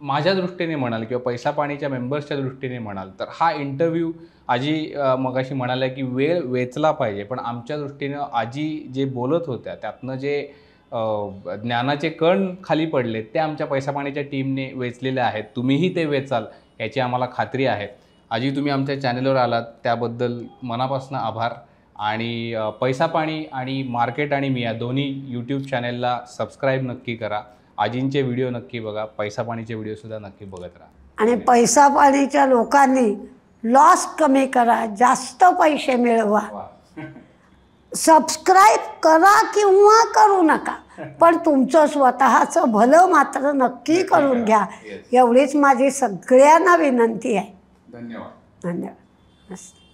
माझ्या दृष्टीने म्हणाल किंवा पैसा पाणीच्या मेंबर्सच्या दृष्टीने म्हणाल तर हा इंटरव्ह्यू आजी मगाशी म्हणाल्या की वेळ वेचला पाहिजे पण आमच्या दृष्टीनं आजी जे बोलत होत्या त्यातनं जे ज्ञानाचे कण खाली पडले ते आमच्या पैसापाणीच्या टीमने वेचलेले आहेत तुम्हीही ते वेचाल याची आम्हाला खात्री आहे आजी तुम्ही आमच्या चॅनलवर आलात त्याबद्दल मनापासून आभार आणि पैसा पाणी आणि मार्केट आणि मी या दोन्ही यूट्यूब चॅनेलला सबस्क्राईब नक्की करा आजींचे व्हिडिओ नक्की बघा पैसा पाणीचे व्हिडिओसुद्धा नक्की बघत राहा आणि पैसा पाणीच्या लोकांनी लॉस कमी करा जास्त पैसे मिळवा <laughs> सबस्क्राईब करा किंवा करू नका पण तुमचं स्वतःचं भलं मात्र नक्की करून घ्या एवढीच माझी सगळ्यांना विनंती आहे धन्यवाद धन्यवाद